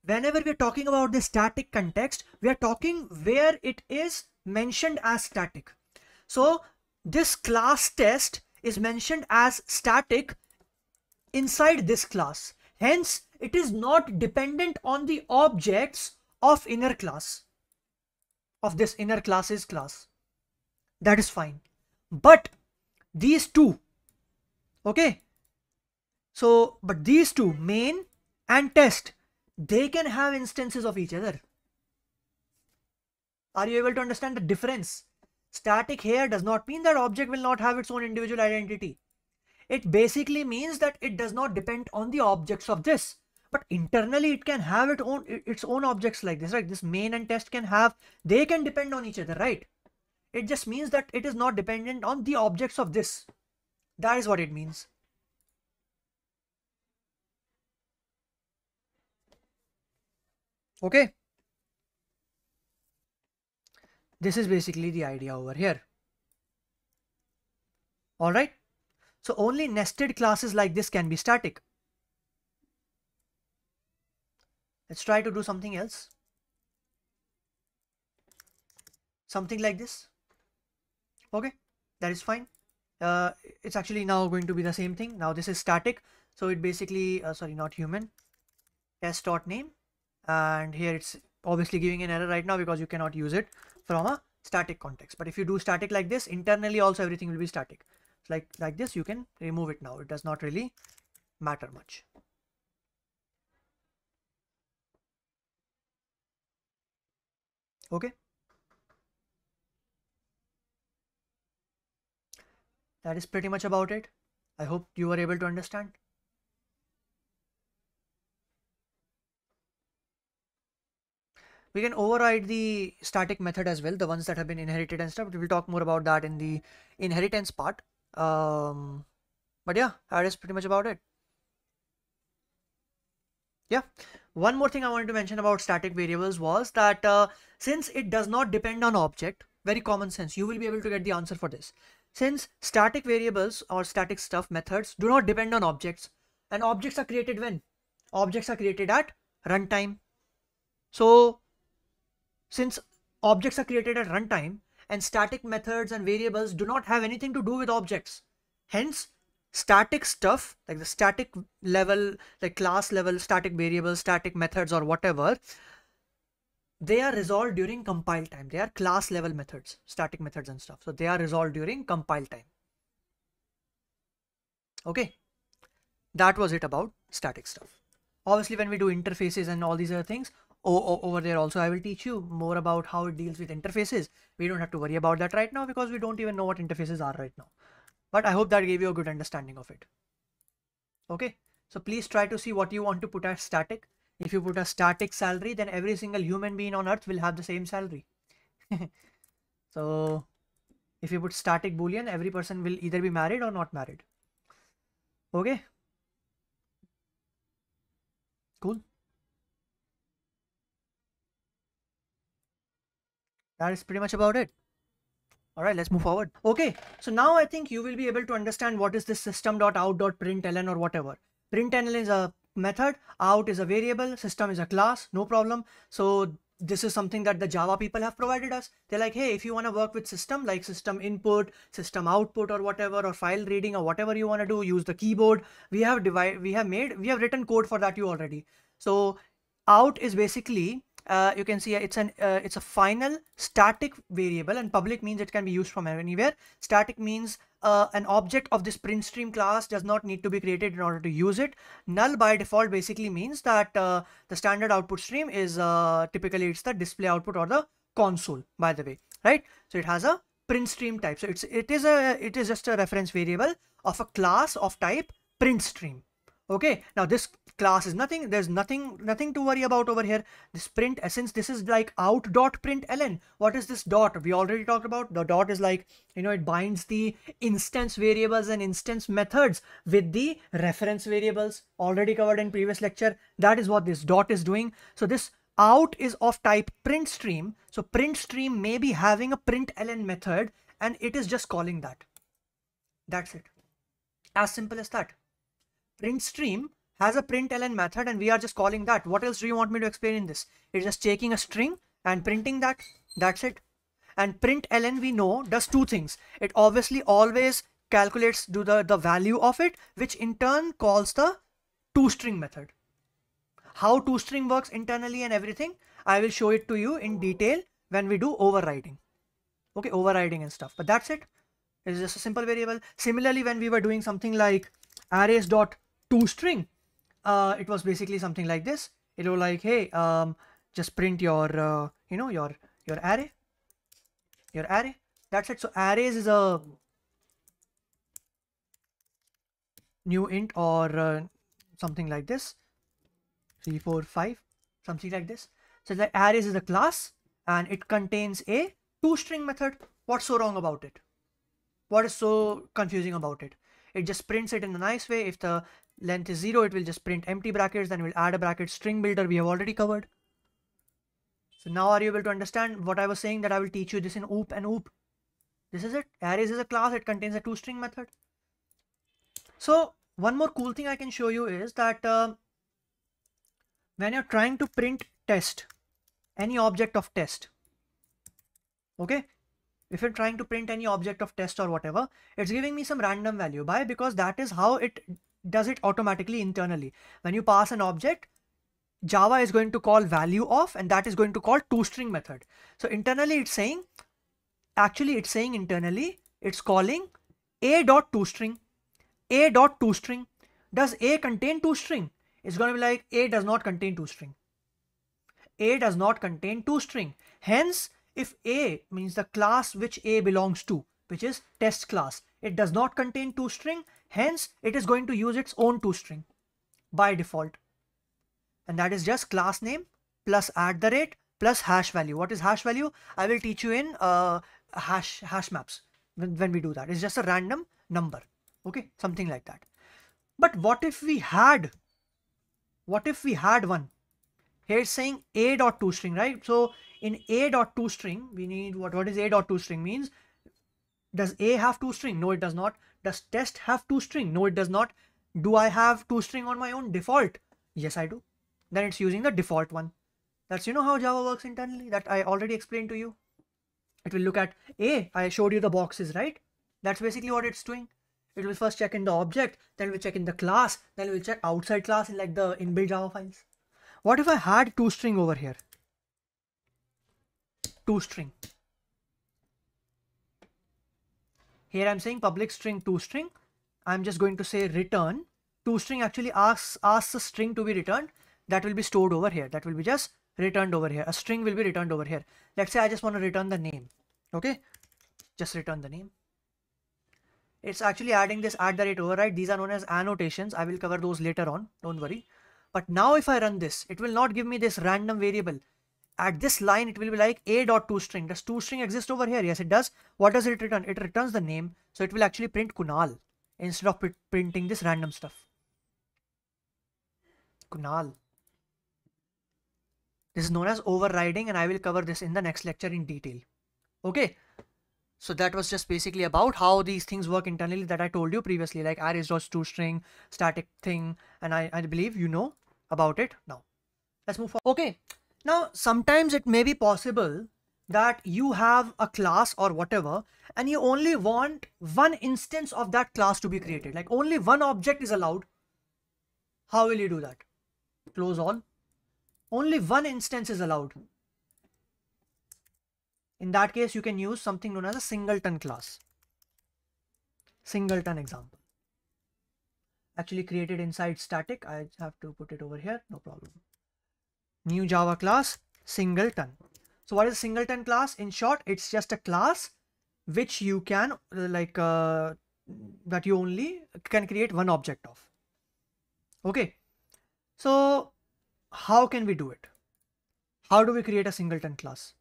whenever we're talking about the static context, we are talking where it is mentioned as static. So this class test is mentioned as static inside this class. Hence, it is not dependent on the objects of inner class, of this inner classes class. That is fine. But these two, okay? So, but these two, main and test, they can have instances of each other. Are you able to understand the difference? Static here does not mean that object will not have its own individual identity. It basically means that it does not depend on the objects of this. But internally, it can have its own, its own objects like this, right? This main and test can have, they can depend on each other, right? It just means that it is not dependent on the objects of this. That is what it means. okay this is basically the idea over here all right so only nested classes like this can be static let's try to do something else something like this okay that is fine uh, it's actually now going to be the same thing now this is static so it basically uh, sorry not human test dot name and here it's obviously giving an error right now because you cannot use it from a static context but if you do static like this internally also everything will be static like like this you can remove it now it does not really matter much okay that is pretty much about it i hope you were able to understand We can override the static method as well, the ones that have been inherited and stuff. We'll talk more about that in the inheritance part. Um, but yeah, that is pretty much about it. Yeah. One more thing I wanted to mention about static variables was that uh, since it does not depend on object, very common sense, you will be able to get the answer for this. Since static variables or static stuff methods do not depend on objects, and objects are created when? Objects are created at runtime. So since objects are created at runtime and static methods and variables do not have anything to do with objects. Hence, static stuff like the static level, like class level, static variables, static methods or whatever, they are resolved during compile time. They are class level methods, static methods and stuff. So they are resolved during compile time. Okay, that was it about static stuff. Obviously, when we do interfaces and all these other things, over there also I will teach you more about how it deals with interfaces. We don't have to worry about that right now because we don't even know what interfaces are right now. But I hope that gave you a good understanding of it. Okay, so please try to see what you want to put as static. If you put a static salary, then every single human being on earth will have the same salary. so if you put static boolean, every person will either be married or not married. Okay. Cool. that is pretty much about it all right let's move forward okay so now i think you will be able to understand what is this system.out.println or whatever println is a method out is a variable system is a class no problem so this is something that the java people have provided us they're like hey if you want to work with system like system input system output or whatever or file reading or whatever you want to do use the keyboard we have divide we have made we have written code for that you already so out is basically uh, you can see uh, it's an uh, it's a final static variable and public means it can be used from anywhere static means uh, an object of this print stream class does not need to be created in order to use it null by default basically means that uh, the standard output stream is uh, typically it's the display output or the console by the way right so it has a print stream type so it's it is a it is just a reference variable of a class of type print stream okay now this class is nothing there's nothing nothing to worry about over here this print since this is like out dot print ln what is this dot we already talked about the dot is like you know it binds the instance variables and instance methods with the reference variables already covered in previous lecture that is what this dot is doing so this out is of type print stream so print stream may be having a print ln method and it is just calling that that's it as simple as that print stream has a println method and we are just calling that. What else do you want me to explain in this? It's just taking a string and printing that. That's it. And println we know does two things. It obviously always calculates do the, the value of it, which in turn calls the toString method. How toString works internally and everything, I will show it to you in detail when we do overriding. Okay, overriding and stuff. But that's it. It's just a simple variable. Similarly, when we were doing something like arrays dot two string. Uh, it was basically something like this. It was like, hey, um, just print your, uh, you know, your your array, your array. That's it. So arrays is a new int or uh, something like this. Three, four, five, something like this. So the arrays is a class and it contains a two-string method. What's so wrong about it? What is so confusing about it? It just prints it in a nice way. If the length is 0 it will just print empty brackets then we'll add a bracket string builder we have already covered so now are you able to understand what i was saying that i will teach you this in oop and oop this is it arrays is a class it contains a two string method so one more cool thing i can show you is that uh, when you're trying to print test any object of test okay if you're trying to print any object of test or whatever it's giving me some random value by because that is how it does it automatically internally. When you pass an object, Java is going to call value of and that is going to call toString method. So internally it's saying, actually it's saying internally, it's calling a dot toString, a dot toString. Does a contain toString? It's going to be like a does not contain toString. A does not contain toString. Hence, if a means the class which a belongs to, which is test class, it does not contain toString, Hence, it is going to use its own toString by default. And that is just class name plus add the rate plus hash value. What is hash value? I will teach you in uh, hash, hash maps when, when we do that. It's just a random number. Okay, something like that. But what if we had, what if we had one? Here it's saying a dot toString, right? So in a dot toString, we need, what, what is a dot toString means? Does a have toString? No, it does not. Does test have two string? No, it does not. Do I have two string on my own default? Yes, I do. Then it's using the default one. That's, you know, how Java works internally that I already explained to you. It will look at A, I showed you the boxes, right? That's basically what it's doing. It will first check in the object, then we check in the class, then we'll check outside class in like the inbuilt Java files. What if I had two string over here? Two string. Here I'm saying public string to string. I'm just going to say return. To string actually asks, asks a string to be returned. That will be stored over here. That will be just returned over here. A string will be returned over here. Let's say I just want to return the name. Okay. Just return the name. It's actually adding this at the rate override. These are known as annotations. I will cover those later on. Don't worry. But now if I run this, it will not give me this random variable at this line it will be like a dot string. Does string exist over here? Yes, it does. What does it return? It returns the name. So it will actually print Kunal instead of printing this random stuff. Kunal. This is known as overriding and I will cover this in the next lecture in detail. Okay. So that was just basically about how these things work internally that I told you previously, like dot string, static thing, and I, I believe you know about it now. Let's move forward. Okay. Now, sometimes it may be possible that you have a class or whatever and you only want one instance of that class to be created like only one object is allowed how will you do that close all only one instance is allowed in that case you can use something known as a singleton class singleton example actually created inside static i have to put it over here no problem new Java class singleton. So what is singleton class? In short, it's just a class which you can like uh, that you only can create one object of. Okay. So how can we do it? How do we create a singleton class?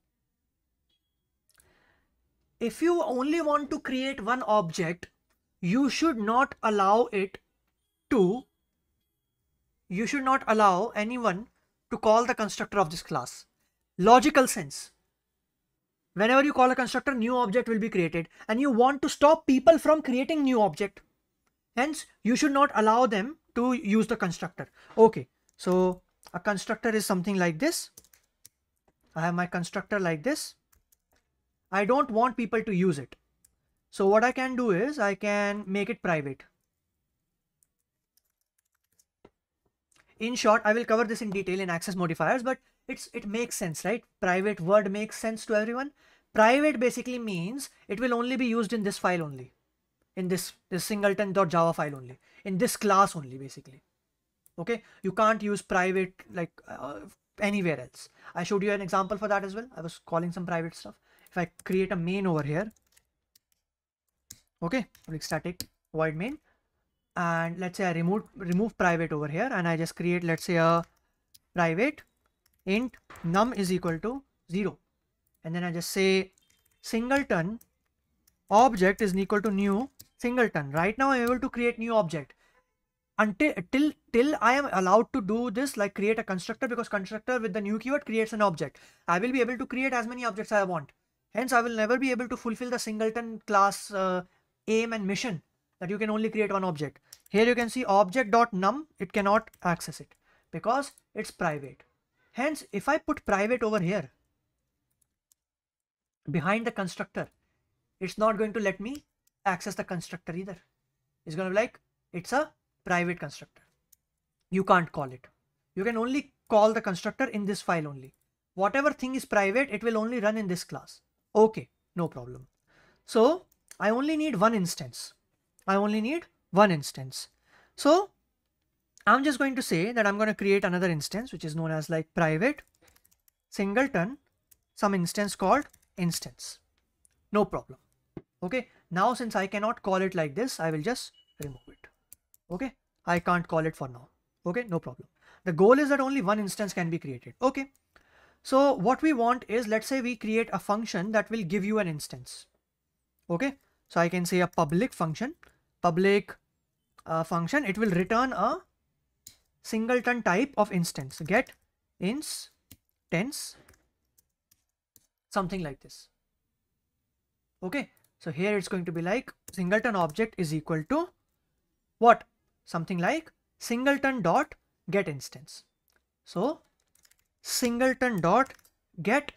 If you only want to create one object, you should not allow it to, you should not allow anyone to call the constructor of this class. Logical sense. Whenever you call a constructor, new object will be created and you want to stop people from creating new object. Hence, you should not allow them to use the constructor. Okay, so a constructor is something like this. I have my constructor like this. I don't want people to use it. So what I can do is I can make it private. in short, I will cover this in detail in access modifiers, but it's it makes sense, right? Private word makes sense to everyone. Private basically means it will only be used in this file only, in this, this singleton.java file only, in this class only basically. Okay, you can't use private like uh, anywhere else. I showed you an example for that as well. I was calling some private stuff. If I create a main over here, okay, public static void main, and let's say I remove remove private over here and I just create let's say a private int num is equal to 0 and then I just say singleton object is equal to new singleton right now I'm able to create new object until till till I am allowed to do this like create a constructor because constructor with the new keyword creates an object I will be able to create as many objects I want hence I will never be able to fulfill the singleton class uh, aim and mission that you can only create one object. Here you can see object.num, it cannot access it because it's private. Hence, if I put private over here, behind the constructor, it's not going to let me access the constructor either. It's going to be like, it's a private constructor. You can't call it. You can only call the constructor in this file only. Whatever thing is private, it will only run in this class. Okay, no problem. So I only need one instance. I only need one instance. So I'm just going to say that I'm going to create another instance which is known as like private singleton some instance called instance. No problem. Okay. Now since I cannot call it like this, I will just remove it. Okay. I can't call it for now. Okay. No problem. The goal is that only one instance can be created. Okay. So what we want is let's say we create a function that will give you an instance. Okay. So I can say a public function public uh, function, it will return a singleton type of instance, get instance, something like this. Okay, so here it's going to be like singleton object is equal to what? Something like singleton dot get instance. So singleton dot get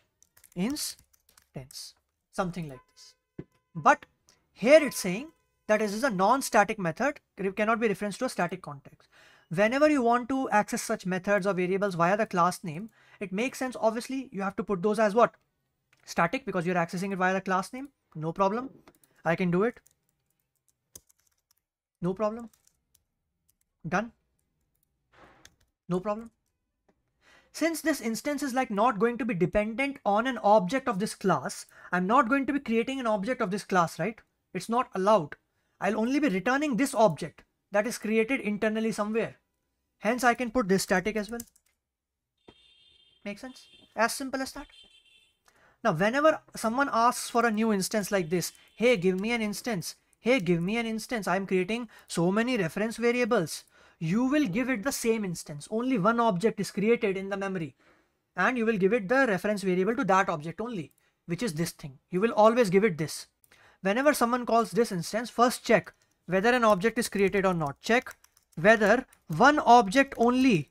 instance, something like this. But here it's saying that is, is a non-static method. It cannot be referenced to a static context. Whenever you want to access such methods or variables via the class name, it makes sense. Obviously, you have to put those as what? Static because you're accessing it via the class name. No problem. I can do it. No problem. Done. No problem. Since this instance is like not going to be dependent on an object of this class, I'm not going to be creating an object of this class, right? It's not allowed. I'll only be returning this object that is created internally somewhere. Hence, I can put this static as well. Make sense? As simple as that. Now, whenever someone asks for a new instance like this, hey, give me an instance. Hey, give me an instance. I'm creating so many reference variables. You will give it the same instance. Only one object is created in the memory. And you will give it the reference variable to that object only, which is this thing. You will always give it this whenever someone calls this instance, first check whether an object is created or not. Check whether one object only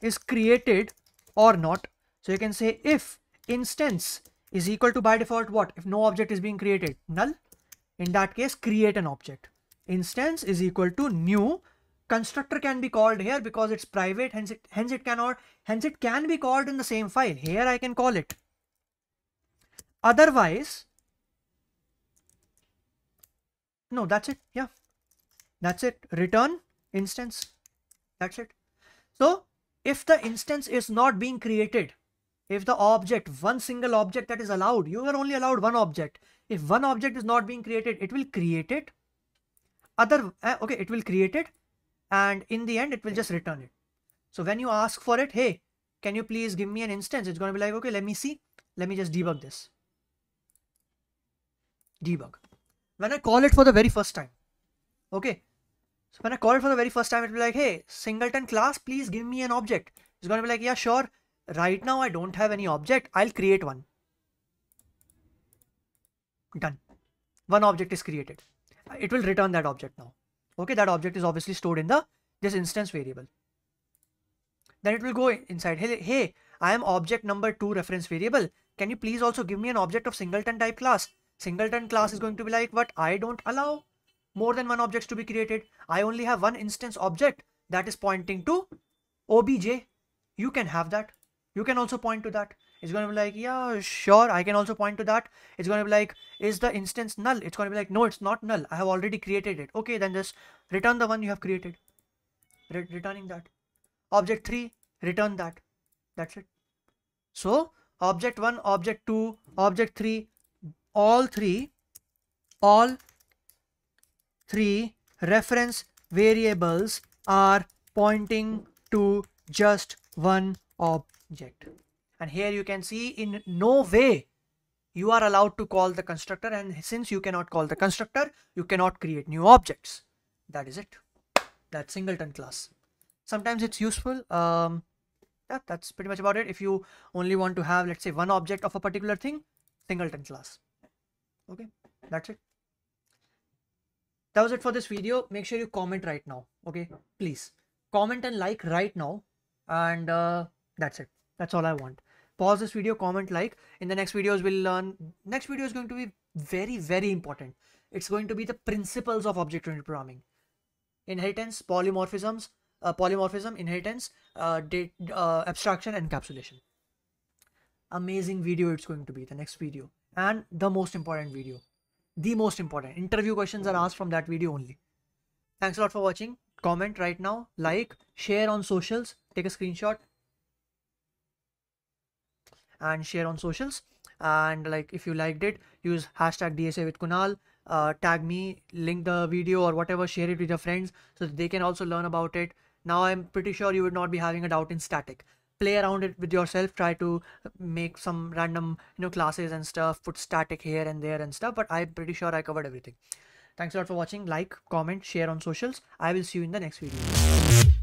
is created or not. So you can say if instance is equal to by default what? If no object is being created, null. In that case, create an object. Instance is equal to new. Constructor can be called here because it's private, hence it, hence it cannot, hence it can be called in the same file. Here I can call it. Otherwise, no that's it yeah that's it return instance that's it so if the instance is not being created if the object one single object that is allowed you are only allowed one object if one object is not being created it will create it other uh, okay it will create it and in the end it will just return it so when you ask for it hey can you please give me an instance it's going to be like okay let me see let me just debug this debug when I call it for the very first time. Okay. So when I call it for the very first time, it'll be like, hey, singleton class, please give me an object. It's going to be like, yeah, sure. Right now, I don't have any object. I'll create one. Done. One object is created. It will return that object now. Okay, that object is obviously stored in the this instance variable. Then it will go inside. Hey, hey, I am object number two reference variable. Can you please also give me an object of singleton type class? singleton class is going to be like, but I don't allow more than one objects to be created. I only have one instance object that is pointing to obj. You can have that. You can also point to that. It's going to be like, yeah, sure, I can also point to that. It's going to be like, is the instance null? It's going to be like, no, it's not null. I have already created it. Okay, then just return the one you have created. Re returning that. Object 3, return that. That's it. So, object 1, object 2, object 3, all three all three reference variables are pointing to just one object and here you can see in no way you are allowed to call the constructor and since you cannot call the constructor you cannot create new objects that is it that singleton class sometimes it's useful um, yeah, that's pretty much about it if you only want to have let's say one object of a particular thing singleton class okay that's it that was it for this video make sure you comment right now okay please comment and like right now and uh, that's it that's all i want pause this video comment like in the next videos we'll learn next video is going to be very very important it's going to be the principles of object oriented programming inheritance polymorphisms uh, polymorphism inheritance uh, uh, abstraction encapsulation amazing video it's going to be the next video and the most important video. The most important interview questions are asked from that video only. Thanks a lot for watching. Comment right now, like, share on socials, take a screenshot and share on socials. And like if you liked it, use hashtag DSA with Kunal, uh, tag me, link the video or whatever, share it with your friends so they can also learn about it. Now I'm pretty sure you would not be having a doubt in static play around it with yourself try to uh, make some random you know classes and stuff put static here and there and stuff but i'm pretty sure i covered everything thanks a lot for watching like comment share on socials i will see you in the next video